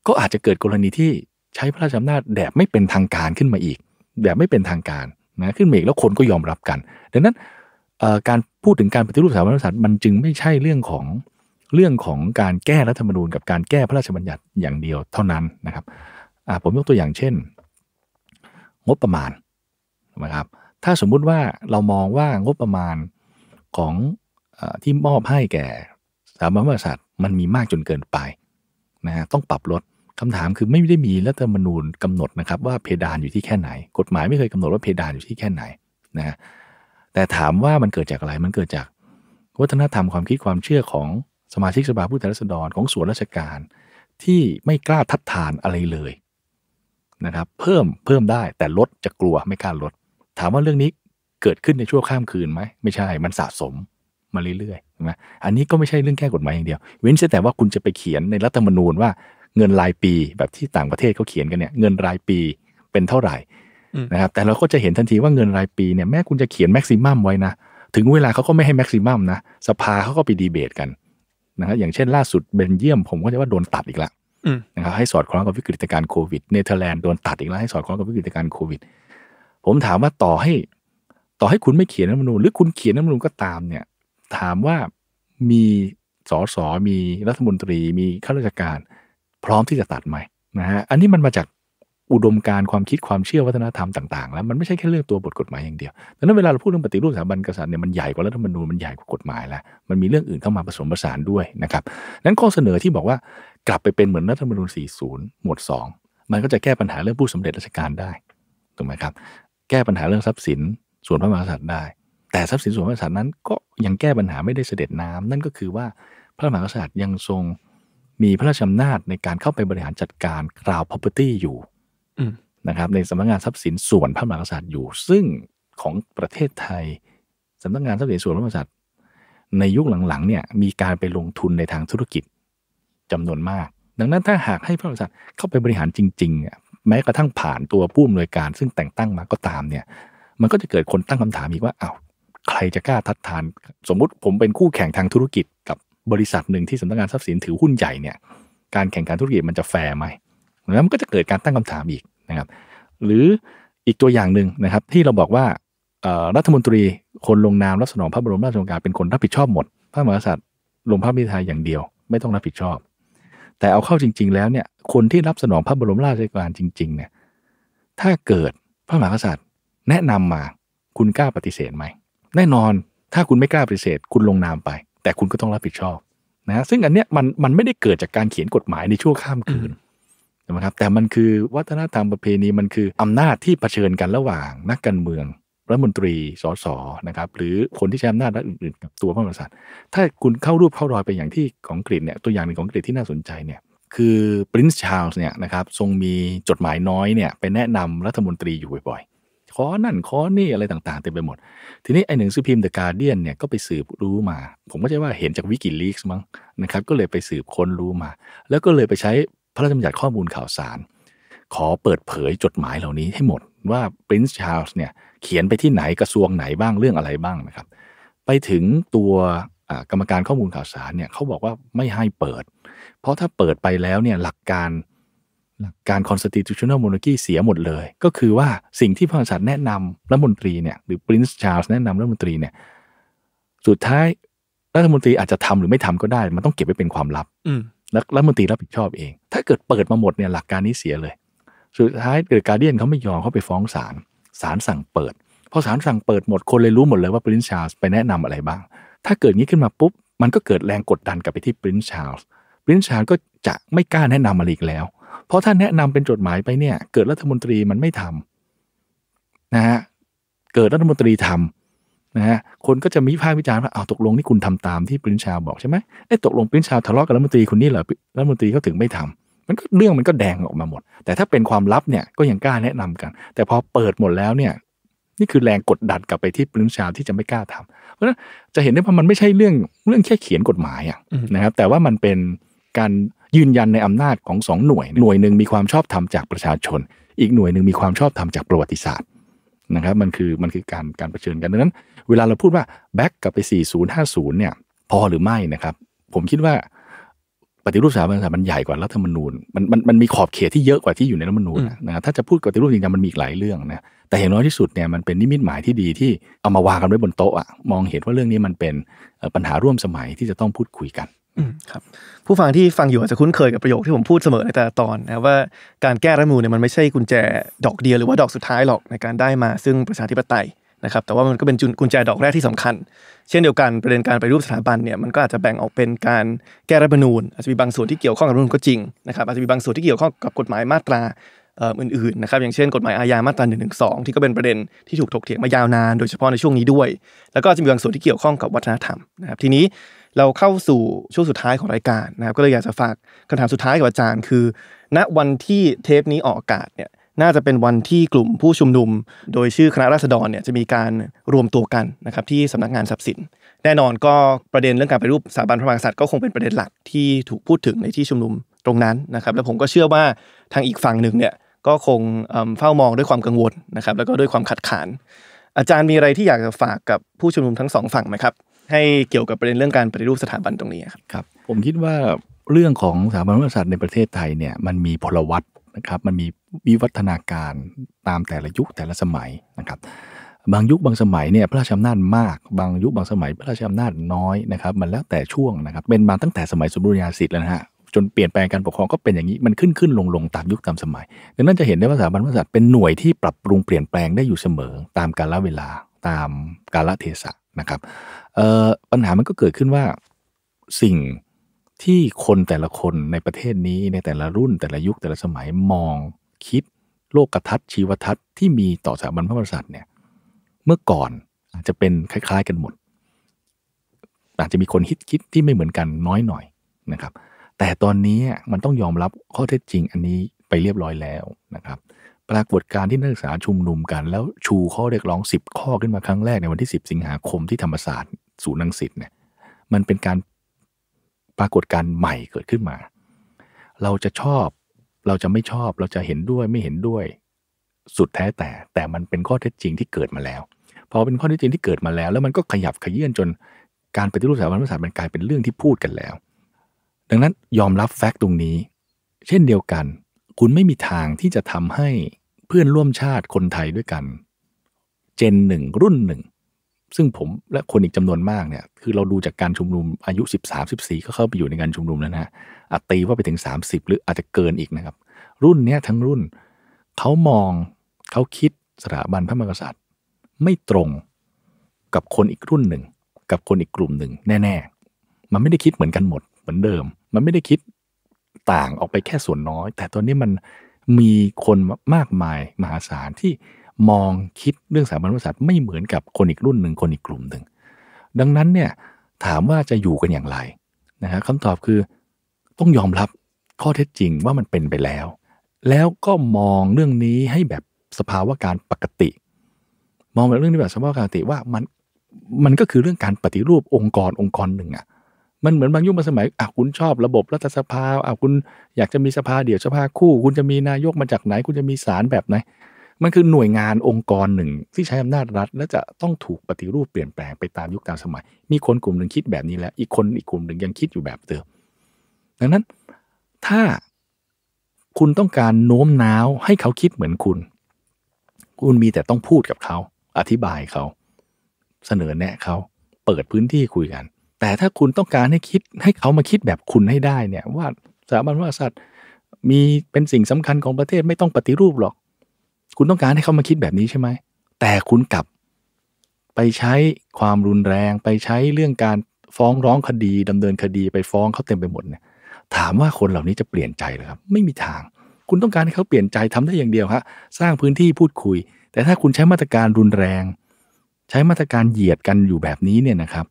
ก็อาจจะเกิดกรณีที่ใช้พระราชอำนาจแบบไม่เป็นทางการขึ้นมาอีก แบบไม่เป็นทางการนะขึ้นเมฆแล้วคนก็ยอมรับกัน ดังนั้นการพูดถึงการปฏิรูปสถาบันกษัตริย์มันจึงไม่ใช่เรื่องของเรื่องของการแก้รัฐธรรมนูญกับการแก้พระราชบัญญัติอย่างเดียวเท่านั้นนะครับผมยกตัวอย่างเช่น งบประมาณนะครับถ้าสมมุติว่าเรามองว่างบประมาณของอที่มอบให้แก่สถาบันกษัตริย์มันมีมากจนเกินไปนะฮะต้องปรับลดคำถามคือ ไม่ได้มีรัฐธรรมนูญกำหนดนะครับว่าเพดานอยู่ที่แค่ไหน กฎหมายไม่เคยกำหนดว่าเพดานอยู่ที่แค่ไหนนะแต่ถามว่ามันเกิดจากอะไรมันเกิดจากวัฒนธรรมความคิดความเชื่อของสมาชิกสภาผู้แทนราษฎรของส่วนราชการ ที่ไม่กล้าทัดทานอะไรเลยนะครับเพิ่มเพิ่มได้แต่ลดจะกลัวไม่กล้าลด ถามว่าเรื่องนี้เกิดขึ้นในช่วงข้ามคืนไหมไม่ใช่มันสะสมมาเรื่อยๆนะอันนี้ก็ไม่ใช่เรื่องแก้กฎหมายอย่างเดียว เว้นแต่ว่าคุณจะไปเขียนในรัฐธรรมนูญว่าเงินรายปี แบบที่ต่างประเทศเขาเขียนกันเนี่ย เงินรายปีเป็นเท่าไหร่นะครับแต่เราก็จะเห็นทันทีว่าเงินรายปีเนี่ยแม้คุณจะเขียนแม็กซิมัมไว้นะถึงเวลาเขาก็ไม่ให้แม็กซิมัมนะสภาเขาก็ไปดีเบตกันนะครับอย่างเช่นล่าสุดเบนเยียม ผมก็จะว่าโดนตัดอีกละนะครับให้สอดคล้องกับวิกฤตการโควิดเนเธอร์แลนด์โดนตัดอีกแล้วให้สอดคล้องกับวิกฤตการโควิด ผมถามว่าต่อให้ ต่อให้คุณไม่เขียนรัฐมนูญหรือคุณเขียนรัฐมนูญก็ตามเนี่ย ถามว่ามีสอสอมีรัฐมนตรี มีข้าราชการพร้อมที่จะตัดไหมนะฮะอันนี้มันมาจากอุดมการความคิด ความเชื่อวัฒนธรรมต่างๆแล้วมันไม่ใช่แค่เรื่องตัวบทกฎหมายอย่างเดียวดังนั้นเวลาเราพูดเรื่องปฏิรูปสถาบันกษัตริย์เนี่ยมันใหญ่กว่ารัฐธรรมนูญมันใหญ่กว่ากฎหมายแล้ว มันมีเรื่องอื่นเข้ามาผสมผสานด้วยนะครับนั้นข้อเสนอที่บอกว่ากลับไปเป็นเหมือน รัฐธรรมนูญ 40 หมวด2 มันก็จะแก้ปัญหาเรื่องผู้สำเร็จราชการได้ถูกไหมครับแก้ปัญหาเรื่องทรัพย์สินส่วนพระมหากษัตริย์ได้ แต่ทรัพย์สินส่วนพระมหากษัตริย์นั้นก็ยังแก้ปัญหาไม่ได้เสด็จน้ำ นั่นก็คือว่าพระมหากษัตริย์ยังทรงมีพระราชอำนาจในการเข้าไปบริหารจัดการคราวพ r o p e r t y อยู่นะครับ ในสำนักงานทรัพย์สินส่วนพระมหากษัตริย์อยู่ซึ่งของประเทศไทยสำนักงานทรัพย์สินส่วนพระมหากษัตริย์ในยุคหลังๆเนี่ยมีการไปลงทุนในทางธุรกิจ จำนวนมาก ดังนั้นถ้าหากให้พระมหากษัตริย์เข้าไปบริหารจริงๆ แม้กระทั่งผ่านตัวผู้อำนวยการ ซึ่งแต่งตั้งมาก็ตามเนี่ย มันก็จะเกิดคนตั้งคำถามอีกว่าอา้าวใครจะกล้าทัดทาน สมมุติผมเป็นคู่แข่งทางธุรกิจกับบริษัทหนึ่งที่สำนักงานทรัพย์สินถือหุ้นใหญ่เนี่ยการแข่งขันธุรกิจมันจะแฟร์ไหมแล้วมันก็จะเกิดการตั้งคำถามอีกนะครับ หรืออีกตัวอย่างหนึ่งนะครับที่เราบอกว่ารัฐมนตรีคนลงนามรับสนองพระบรมราชโองการเป็นคนรับผิดชอบหมด พระมหากษัตริย์ลงพระมิไทยอย่างเดียวไม่ต้องรับผิดชอบ แต่เอาเข้าจริง ๆ แล้วเนี่ยคนที่รับสนองพระบรมราชโองการจริงๆเนี่ยถ้าเกิดพระมหากษัตริย์แนะนำมาคุณกล้าปฏิเสธไหมแน่นอนถ้าคุณไม่กล้าปฏิเสธคุณลงนามไปแต่คุณก็ต้องรับผิดชอบนะซึ่งอันเนี้ยมันมันไม่ได้เกิดจากการเขียนกฎหมายในชั่วข้ามคืนนะครับแต่มันคือวัฒนธรรมประเพณีมันคืออำนาจที่เผชิญกันระหว่าง นักการเมืองรัฐมนตรีสสนะครับหรือคนที่ใช้อำนาจรัฐอื่นๆกับตัวพระมหากษัตริย์ถ้าคุณเข้ารูปเข้ารอยไปอย่างที่ของกรีฑเนี่ยตัวอย่างหนึ่งของกรีฑที่น่าสนใจเนี่ยคือปรินซ์ชาร์ลส์เนี่ยนะครับทรงมีจดหมายน้อยเนี่ยไปแนะนำรัฐมนตรีอยู่บ่อย ๆขอนั่นขอนี่อะไรต่างๆ เต็มไปหมด ทีนี้ ไอ้หนังสือพิมพ์เดอะการเดียนเนี่ยก็ไปสืบรู้มา ผมก็ช่ว่าเห็นจากวิกิลีกส์มั้งนะครับ ก็เลยไปสืบค้นรู้มา แล้วก็เลยไปใช้พระราชบัญญัติข้อมูลข่าวสาร ขอเปิดเผยจดหมายเหล่านี้ให้หมด ว่าปรินซ์ชาร์ลส์เนี่ยเขียนไปที่ไหนกระทรวงไหนบ้างเรื่องอะไรบ้างนะครับ ไปถึงตัวกรรมการข้อมูลข่าวสารเนี่ยเขาบอกว่าไม่ให้เปิด เพราะถ้าเปิดไปแล้วเนี่ยหลักการหลักการ constitutional monarchy เสียหมดเลย ก็คือว่าสิ่งที่พระมหากษัตริย์แนะนำรัฐมนตรีเนี่ย หรือ Prince Charles แนะนำรัฐมนตรีเนี่ย สุดท้ายรัฐมนตรีอาจจะทำหรือไม่ทำก็ได้ มันต้องเก็บไว้เป็นความลับแล้วรัฐมนตรีรับผิดชอบเอง ถ้าเกิดเปิดมาหมดเนี่ย หลักการนี้เสียเลย สุดท้ายเกิดการเดียนเขาไม่ยอมเขาไปฟ้องศาล ศาลสั่งเปิดพอศาลสั่งเปิดหมด คนเลยรู้หมดเลยว่าปรินซ์ชาร์ลส์ไปแนะนำอะไรบ้าง ถ้าเกิดนี้ขึ้นมาปุ๊บ มันก็เกิดแรงกดดันกลับไปที่ปรินซ์ชาร์ลส์ปรินซ์ชาร์ลส์ก็จะไม่กล้าแนะนำอะไรอีกแล้วเพราะถ้าแนะนำเป็นจดหมายไปเนี่ยเกิดรัฐมนตรีมันไม่ทำนะฮะเกิดรัฐมนตรีทำนะฮะคนก็จะมีภาควิจารณ์ว่าเอาตกลงนี่คุณทำตามที่ปรินชาวบอกใช่ไหมไอ้ตกลงปรินชาวทะเลาะกับรัฐมนตรีคนนี้เหรอรัฐมนตรีเขาถึงไม่ทำ มันก็เรื่องมันก็แดงออกมาหมด แต่ถ้าเป็นความลับเนี่ยก็ยังกล้าแนะนำกัน แต่พอเปิดหมดแล้วเนี่ย นี่คือแรงกดดันกลับไปที่ปรินชาวที่จะไม่กล้าทำ เพราะฉะนั้นจะเห็นได้ว่ามันไม่ใช่เรื่องเรื่องแค่เขียนกฎหมายอ่ะนะครับ แต่ว่ามันเป็นการยืนยันในอำนาจของสองหน่วยหน่วยหนึ่งมีความชอบธรรมจากประชาชน อีกหน่วยหนึ่งมีความชอบธรรมจากประวัติศาสตร์นะครับมันคือมันคือการการเผชิญกันดังนั้นเวลาเราพูดว่าแบ็กกลับไป4050เนี่ยพอหรือไม่นะครับผมคิดว่า ปฏิรูปสถาบันมันใหญ่กว่ารัฐธรรมนูญมันมันมันมีขอบเขตที่เยอะกว่าที่อยู่ในรัฐธรรมนูญนะถ้าจะพูดปฏิรูปจริงๆมันมีอีกหลายเรื่องนะแต่เห่นน้อยที่สุดเนี่ยมันเป็นนิมิตหมายที่ดีที่เอามาวางกันไว้บนโต๊ะอะมองเห็นว่าเรื่องนี้มันเป็นปัญหาร่วมสมัยที่จะต้องพูดคุยกันครับผู้ฟังที่ฟังอยู่อาจจะคุ้นเคยกับประโยคที่ผมพูดเสมอในแต่ละตอนนะว่าการแก้รัฐมนูลเนี่ยมันไม่ใช่กุญแจดอกเดียวหรือว่าดอกสุดท้ายหรอกในการได้มาซึ่งประชาธิปไตยนะครับ แต่ว่ามันก็เป็นกุญแจดอกแรกที่สำคัญ เช่นเดียวกันประเด็นการไปรูปสถาบันเนี่ยมันก็อาจจะแบ่งออกเป็นการแก้รัฐมนูญอาจจะมีบางส่วนที่เกี่ยวข้องกับรัฐมนูลก็จริงนะครับอาจจะมีบางส่วนที่เกี่ยวข้องกับกฎหมายมาตราอื่นๆนะครับอย่างเช่นกฎหมายอาญามาตรา1นึที่ก็เป็นประเด็นที่ถูกถกเถียงมายาวนานโดยเฉพาะในช่วงนี้ด้วย แล้วก็จะมีบางส่วนที่เกี่ยวข้องกับวัฒนธรรมนะครับทีนี้เราเข้าสู่ช่วงสุดท้ายของรายการนะครับ ก็เลยอยากจะฝากคำถามสุดท้ายกับอาจารย์คือ ณวันที่เทปนี้ออกอากาศเนี่ยน่าจะเป็นวันที่กลุ่มผู้ชุมนุม โดยชื่อคณะราษฎรเนี่ยจะมีการรวมตัวกันนะครับที่สำนักงานทรัพย์สิน แน่นอนก็ประเด็นเรื่องการไปรูปสถาบันพระมหากษัตริย์ก็คงเป็นประเด็นหลักที่ถูกพูดถึงในที่ชุมนุมตรงนั้นนะครับ และผมก็เชื่อว่าทางอีกฝั่งหนึ่งเนี่ยก็คงเฝ้ามองด้วยความกังวลนะครับแล้วก็ด้วยความขัดขานอาจารย์มีอะไรที่อยากจะฝากกับผู้ชุมนุมทั้งสองฝั่งไหมครับให้เกี่ยวกับประเด็นเรื่องการปฏิรูปสถาบันตรงนี้ครับครับ ผมคิดว่าเรื่องของสถาบันพระมหากษัตริย์ในประเทศไทยเนี่ยมันมีพลวัตนะครับมันมีวิวัฒนาการตามแต่ละยุคแต่ละสมัยนะครับบางยุคบางสมัยเนี่ยพระราชอำนาจมากบางยุคบางสมัยพระราชอำนาจน้อยนะครับมันแล้วแต่ช่วงนะครับ เป็นมาตั้งแต่สมัยสมบูรณาสิทธิ์แล้วนะฮะจนเปลี่ยนแปลงการปกครองก็เป็นอย่างนี้มันขึ้นขึ้นลงลงตามยุคตามสมัย ดังนั้นจะเห็นได้ว่าสถาบันพระมหากษัตริย์เป็นหน่วยที่ปรับปรุงเปลี่ยนแปลงได้อยู่เสมอตามกาลเวลาตามกาลเทศะนะครับเออปัญหามันก็เกิดขึ้นว่าสิ่งที่คนแต่ละคนในประเทศนี้ในแต่ละรุ่นแต่ละยุคแต่ละสมัยมองคิด โลกทัศน์ชีวทัศน์ที่มีต่อสถาบันพระมหากษัตริย์เนี่ยเมื่อก่อนอาจจะเป็นคล้ายๆกันหมด อาจจะมีคนคิดคิดที่ไม่เหมือนกันน้อยหน่อยนะครับ แต่ตอนนี้มันต้องยอมรับข้อเท็จจริงอันนี้ไปเรียบร้อยแล้วนะครับปรากฏการที่นักศึกษาชุมนุมกันแล้วชูข้อเรียกร้อง 10 ข้อขึ้นมาครั้งแรก ในวันที่ 10 สิงหาคมที่ธรรมศาสตร์ศูนย์ลังสิตเนี่ยมันเป็นการปรากฏการใหม่เกิดขึ้นมา เราจะชอบ เราจะไม่ชอบเราจะเห็นด้วยไม่เห็นด้วย สุดแท้แต่แต่มันเป็นข้อเท็จจริงที่เกิดมาแล้ว พอเป็นข้อเท็จจริงที่เกิดมาแล้วแล้วมันก็ขยับขยื่นจนการปฏิรูปสถาบันพระมหากษัตริย์มันกลายเป็นเรื่องที่พูดกันแล้ว ดังนั้นยอมรับแฟกต์ตรงนี้ เช่นเดียวกัน คุณไม่มีทางที่จะทำให้เพื่อนร่วมชาติคนไทยด้วยกัน เจนหนึ่งรุ่นหนึ่งซึ่งผมและคนอีกจำนวนมากเนี่ย คือเราดูจากการชุมนุมอายุ 13 14ก็เข้าไปอยู่ในการชุมนุมแล้วนะอัตีว่าไปถึง 30 หรืออาจจะเกินอีกนะครับ รุ่นเนี้ยทั้งรุ่น เขามองเขาคิดสถาบันพระมหากษัตริย์ ไม่ตรงกับคนอีกรุ่นหนึ่งกับคนอีกกลุ่มหนึ่งแน่ ๆ มันไม่ได้คิดเหมือนกันหมดเหมือนเดิม มันไม่ได้คิดต่างออกไปแค่ส่วนน้อย แต่ตอนนี้มันมีคนมากมายมหาศาลที่มองคิดเรื่องสถาบันพระกษัตริย์ไม่เหมือนกับคนอีกรุ่นหนึ่งคนอีกกลุ่มหนึ่งดังนั้นเนี่ยถามว่าจะอยู่กันอย่างไรนะฮะคำตอบคือต้องยอมรับข้อเท็จจริงว่ามันเป็นไปแล้ว แล้วก็มองเรื่องนี้ให้แบบสภาวะการปกติ มองแบบเรื่องนี้แบบสภาวะการปกติว่ามันมันก็คือเรื่องการปฏิรูปองค์กรองค์กรหนึ่งอะ่ะมันเหมือนบางยุคบางสมัยอ่ะคุณชอบระบบรัฐสภาอ่ะคุณอยากจะมีสภาเดี่ยวสภาคู่ คุณจะมีนายกมาจากไหนคุณจะมีศาลแบบไหนมันคือหน่วยงานองค์กรหนึ่งที่ใช้อำนาจรัฐ และจะต้องถูกปฏิรูปเปลี่ยนแปลงไปตามยุคตามสมัย มีคนกลุ่มหนึ่งคิดแบบนี้แล้ว อีกคนอีกกลุ่มหนึ่งยังคิดอยู่แบบเดิม ดังนั้นถ้าคุณต้องการโน้มน้าวให้เขาคิดเหมือนคุณ คุณมีแต่ต้องพูดกับเขา อธิบายเขาเสนอแนะเขาเปิดพื้นที่คุยกัน แต่ถ้าคุณต้องการให้คิดให้เขามาคิดแบบคุณให้ได้เนี่ยว่าสถาบันว่าสัตว์มีเป็นสิ่งสำคัญของประเทศ ไม่ต้องปฏิรูปหรอกคุณต้องการให้เขามาคิดแบบนี้ใช่ไหม แต่คุณกลับ ไปใช้ความรุนแรง ไปใช้เรื่องการฟ้องร้องคดีดำเนินคดีไปฟ้องเขาเต็มไปหมดเนี่ย ถามว่าคนเหล่านี้จะเปลี่ยนใจหรือครับ ไม่มีทาง คุณต้องการให้เขาเปลี่ยนใจทำได้อย่างเดียวฮะสร้างพื้นที่พูดคุย แต่ถ้าคุณใช้มาตรการรุนแรง ใช้มาตรการเหยียดกันอยู่แบบนี้เนี่ยนะครับ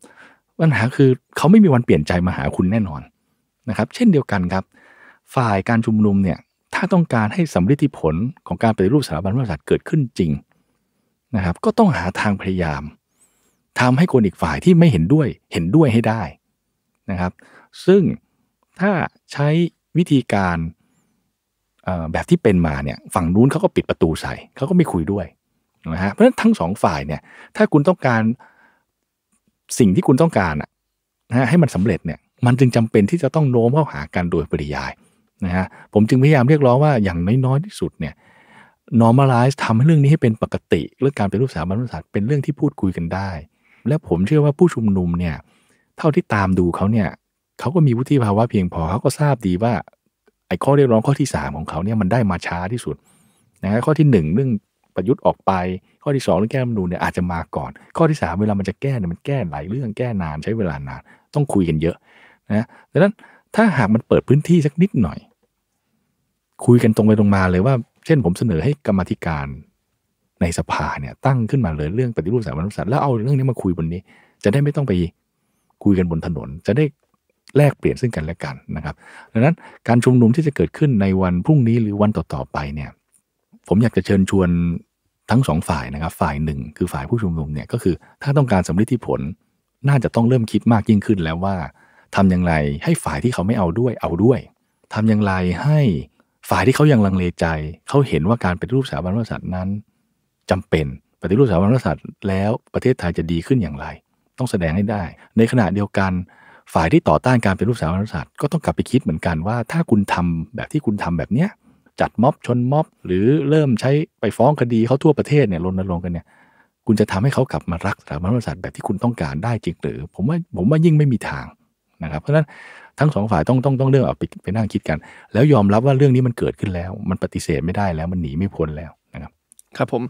ปัญหาคือเขาไม่มีวันเปลี่ยนใจมาหาคุณแน่นอนนะครับ เช่นเดียวกันครับ ฝ่ายการชุมนุมเนี่ยถ้าต้องการให้สัมฤทธิผลของการปฏิรูปสถาบันพระมหากษัตริย์เกิดขึ้นจริงนะครับ ก็ต้องหาทางพยายาม ทำให้คนอีกฝ่ายที่ไม่เห็นด้วยเห็นด้วยให้ได้นะครับ ซึ่งถ้าใช้วิธีการแบบที่เป็นมาเนี่ยฝั่งนู้นเขาก็ปิดประตูใส่เขาก็ไม่คุยด้วยนะฮะเพราะฉะนั้นทั้งสองฝ่ายเนี่ยถ้าคุณต้องการสิ่งที่คุณต้องการนะให้มันสำเร็จเนี่ยมันจึงจำเป็นที่จะต้องโน้มเข้าหากันโดยปริยายนะฮะผมจึงพยายามเรียกร้องว่าอย่างน้อยๆที่สุดเนี่ย normalize ทำให้เรื่องนี้ให้เป็นปกติเรื่องการเป็นรูปสถาบันศาสตร์เป็นเรื่องที่พูดคุยกันได้ และผมเชื่อว่าผู้ชุมนุมเนี่ยเท่าที่ตามดูเขาเนี่ยเขาก็มีวุฒิภาวะเพียงพอเขาก็ทราบดีว่า ไอ้ข้อเรียกร้องข้อที่ 3 ของเขาเนี่ยมันได้มาช้าที่สุดนะฮะข้อที่ 1 เรื่องประยุทธ์ออกไปข้อที่2เรื่องแก้รัฐมนูลเนี่ยอาจจะมาก่อน ข้อที่ 3 เวลามันจะแก้เนี่ยมันแก้หลายเรื่องแก้นานใช้เวลานานต้องคุยกันเยอะนะดังนั้นถ้าหากมันเปิดพื้นที่สักนิดหน่อยคุยกันตรงไปตรงมาเลยว่าเช่นผมเสนอให้กรรมธิการในสภาเนี่ยตั้งขึ้นมาเลยเรื่องปฏิรูปสถาบันกษัตร์แล้วเอาเรื่องนี้มาคุยบนนี้จะได้ไม่ต้องไปคุยกันบนถนน จะได้แลกเปลี่ยนซึ่งกันและกันนะครับดังนั้นการชุมนุมที่จะเกิดขึ้นในวัน พรุ่งนี้หรือวันต่อ ๆ ไปเนี่ย ผมอยากจะเชิญชวนทั้งสองฝ่ายนะครับ ฝ่ายหนึ่งคือฝ่ายผู้ชุมนุมเนี่ย ก็คือถ้าต้องการสำเร็จที่ผลน่าจะต้องเริ่มคิดมากยิ่งขึ้นแล้วว่า ทำอย่างไรให้ฝ่ายที่เขาไม่เอาด้วยเอาด้วย ทำอย่างไรให้ฝ่ายที่เขายังลังเลใจเขาเห็นว่าการเป็นรูปสถาบันพระษัตริย์นั้น จำเป็น ปฏิรูปสถาบันพระษัตริย์แล้วประเทศไทยจะดีขึ้นอย่างไร ต้องแสดงให้ได้ ในขณะเดียวกัน ฝ่ายที่ต่อต้านการเป็นรูปสถาบันพระษัตริย์ก็ต้องกลับไปคิดเหมือนกันว่าถ้าคุณทำแบบที่คุณทำแบบเนี้ยจัดม็อบ ชนม็อบ หรือเริ่มใช้ไปฟ้องคดีเขาทั่วประเทศเนี่ยรณรงค์กันเนี่ยคุณจะทำให้เขากลับมารักสถาบันพระมหากษัตริย์แบบที่คุณต้องการได้จริงหรือ ผมว่าผมว่ายิ่งไม่มีทางนะครับเพราะฉะนั้นทั้งสองฝ่ายต้องต้องต้องเรื่องเอาไปไปนั่งคิดกัน แล้วยอมรับว่าเรื่องนี้มันเกิดขึ้นแล้ว มันปฏิเสธไม่ได้แล้วมันหนีไม่พ้นแล้วนะครับครับผม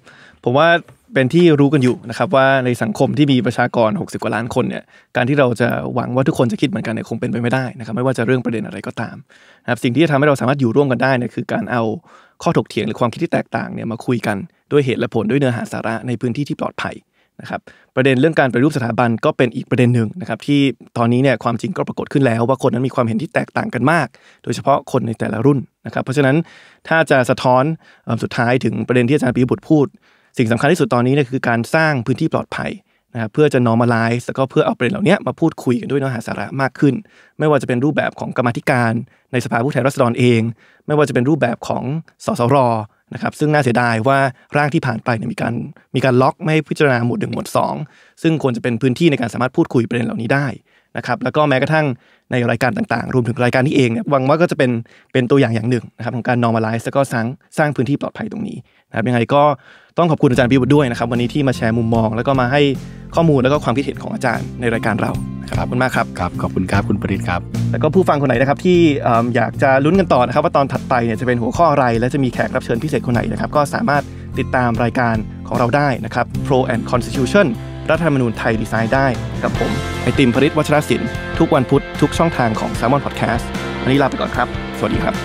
ผมว่าเป็นที่รู้กันอยู่นะครับว่าในสังคมที่มีประชากร 60กว่าล้านคนเนี่ยการที่เราจะหวังว่าทุกคนจะคิดเหมือนกันเนี่ยคงเป็นไปไม่ได้นะครับไม่ว่าจะเรื่องประเด็นอะไรก็ตามนะครับสิ่งที่จะทำให้เราสามารถอยู่ร่วมกันได้เนี่ยคือการเอาข้อถกเถียงหรือความคิดที่แตกต่างเนี่ยมาคุยกันด้วยเหตุและผลด้วยเนื้อหาสาระในพื้นที่ที่ปลอดภัยนะครับประเด็นเรื่องการปฏิรูปสถาบันก็เป็นอีกประเด็นหนึ่งนะครับที่ตอนนี้เนี่ยความจริงก็ปรากฏขึ้นแล้วว่าคนนั้นมีความเห็นที่แตกต่างกันมาก โดยเฉพาะคนในแต่ละรุ่นนะครับเพราะฉะนั้นถ้าจะสะท้อนสุดท้ายถึงประเด็นที่อาจารย์ปิยบุตรพูด สิ่งสำคัญที่สุดตอนนี้เนี่ยคือการสร้างพื้นที่ปลอดภัยนะครับเพื่อจะ normalize แล้วก็เพื่อเอาประเด็นเหล่านี้มาพูดคุยกันด้วยเนื้อหาสาระมากขึ้น ไม่ว่าจะเป็นรูปแบบของกรรมธิการ ในสภาผู้แทนราษฎรเอง ไม่ว่าจะเป็นรูปแบบของสสรนะครับซึ่งน่าเสียดายว่าร่างที่ผ่านไปเนี่ยมีการมีการล็อกไม่ให้พิจารณาหมวดหนึ่งหมวดสองซึ่งควรจะเป็นพื้นที่ในการสามารถพูดคุยประเด็นเหล่านี้ได้นะครับแล้วก็แม้กระทั่งในรายการต่าง ๆ รวมถึงรายการนี้เองเนี่ยหวังว่าก็จะเป็นเป็นตัวอย่างอย่างหนึ่งนะครับของการ normalize แล้วก็สร้างสร้างพื้นที่ปลอดภัยตรงนี้นะครับยังไงก็ต้องขอบคุณอาจารย์พิวด้วยนะครับ วันนี้ที่มาแชร์มุมมอง แล้วก็มาให้ข้อมูลแล้วก็ความคิดเห็นของอาจารย์ในรายการเราขอบคุณมากครับครับ ขอบคุณครับ คุณปริศครับ แล้วก็ผู้ฟังคนไหนนะครับที่อยากจะลุ้นกันต่อนะครับว่าตอนถัดไปเนี่ยจะเป็นหัวข้ออะไร และจะมีแขกรับเชิญพิเศษคนไหนนะครับก็สามารถติดตามรายการของเราได้นะครับ Pro and Constitution รัฐธรรมนูญไทยดีไซน์ได้กับผมไอติมปริศวัชรศิลป์ทุกวันพุธทุกช่องทางของ s ซ l m o n Podcast วันนี้ลาไปก่อนครับ สวัสดีครับ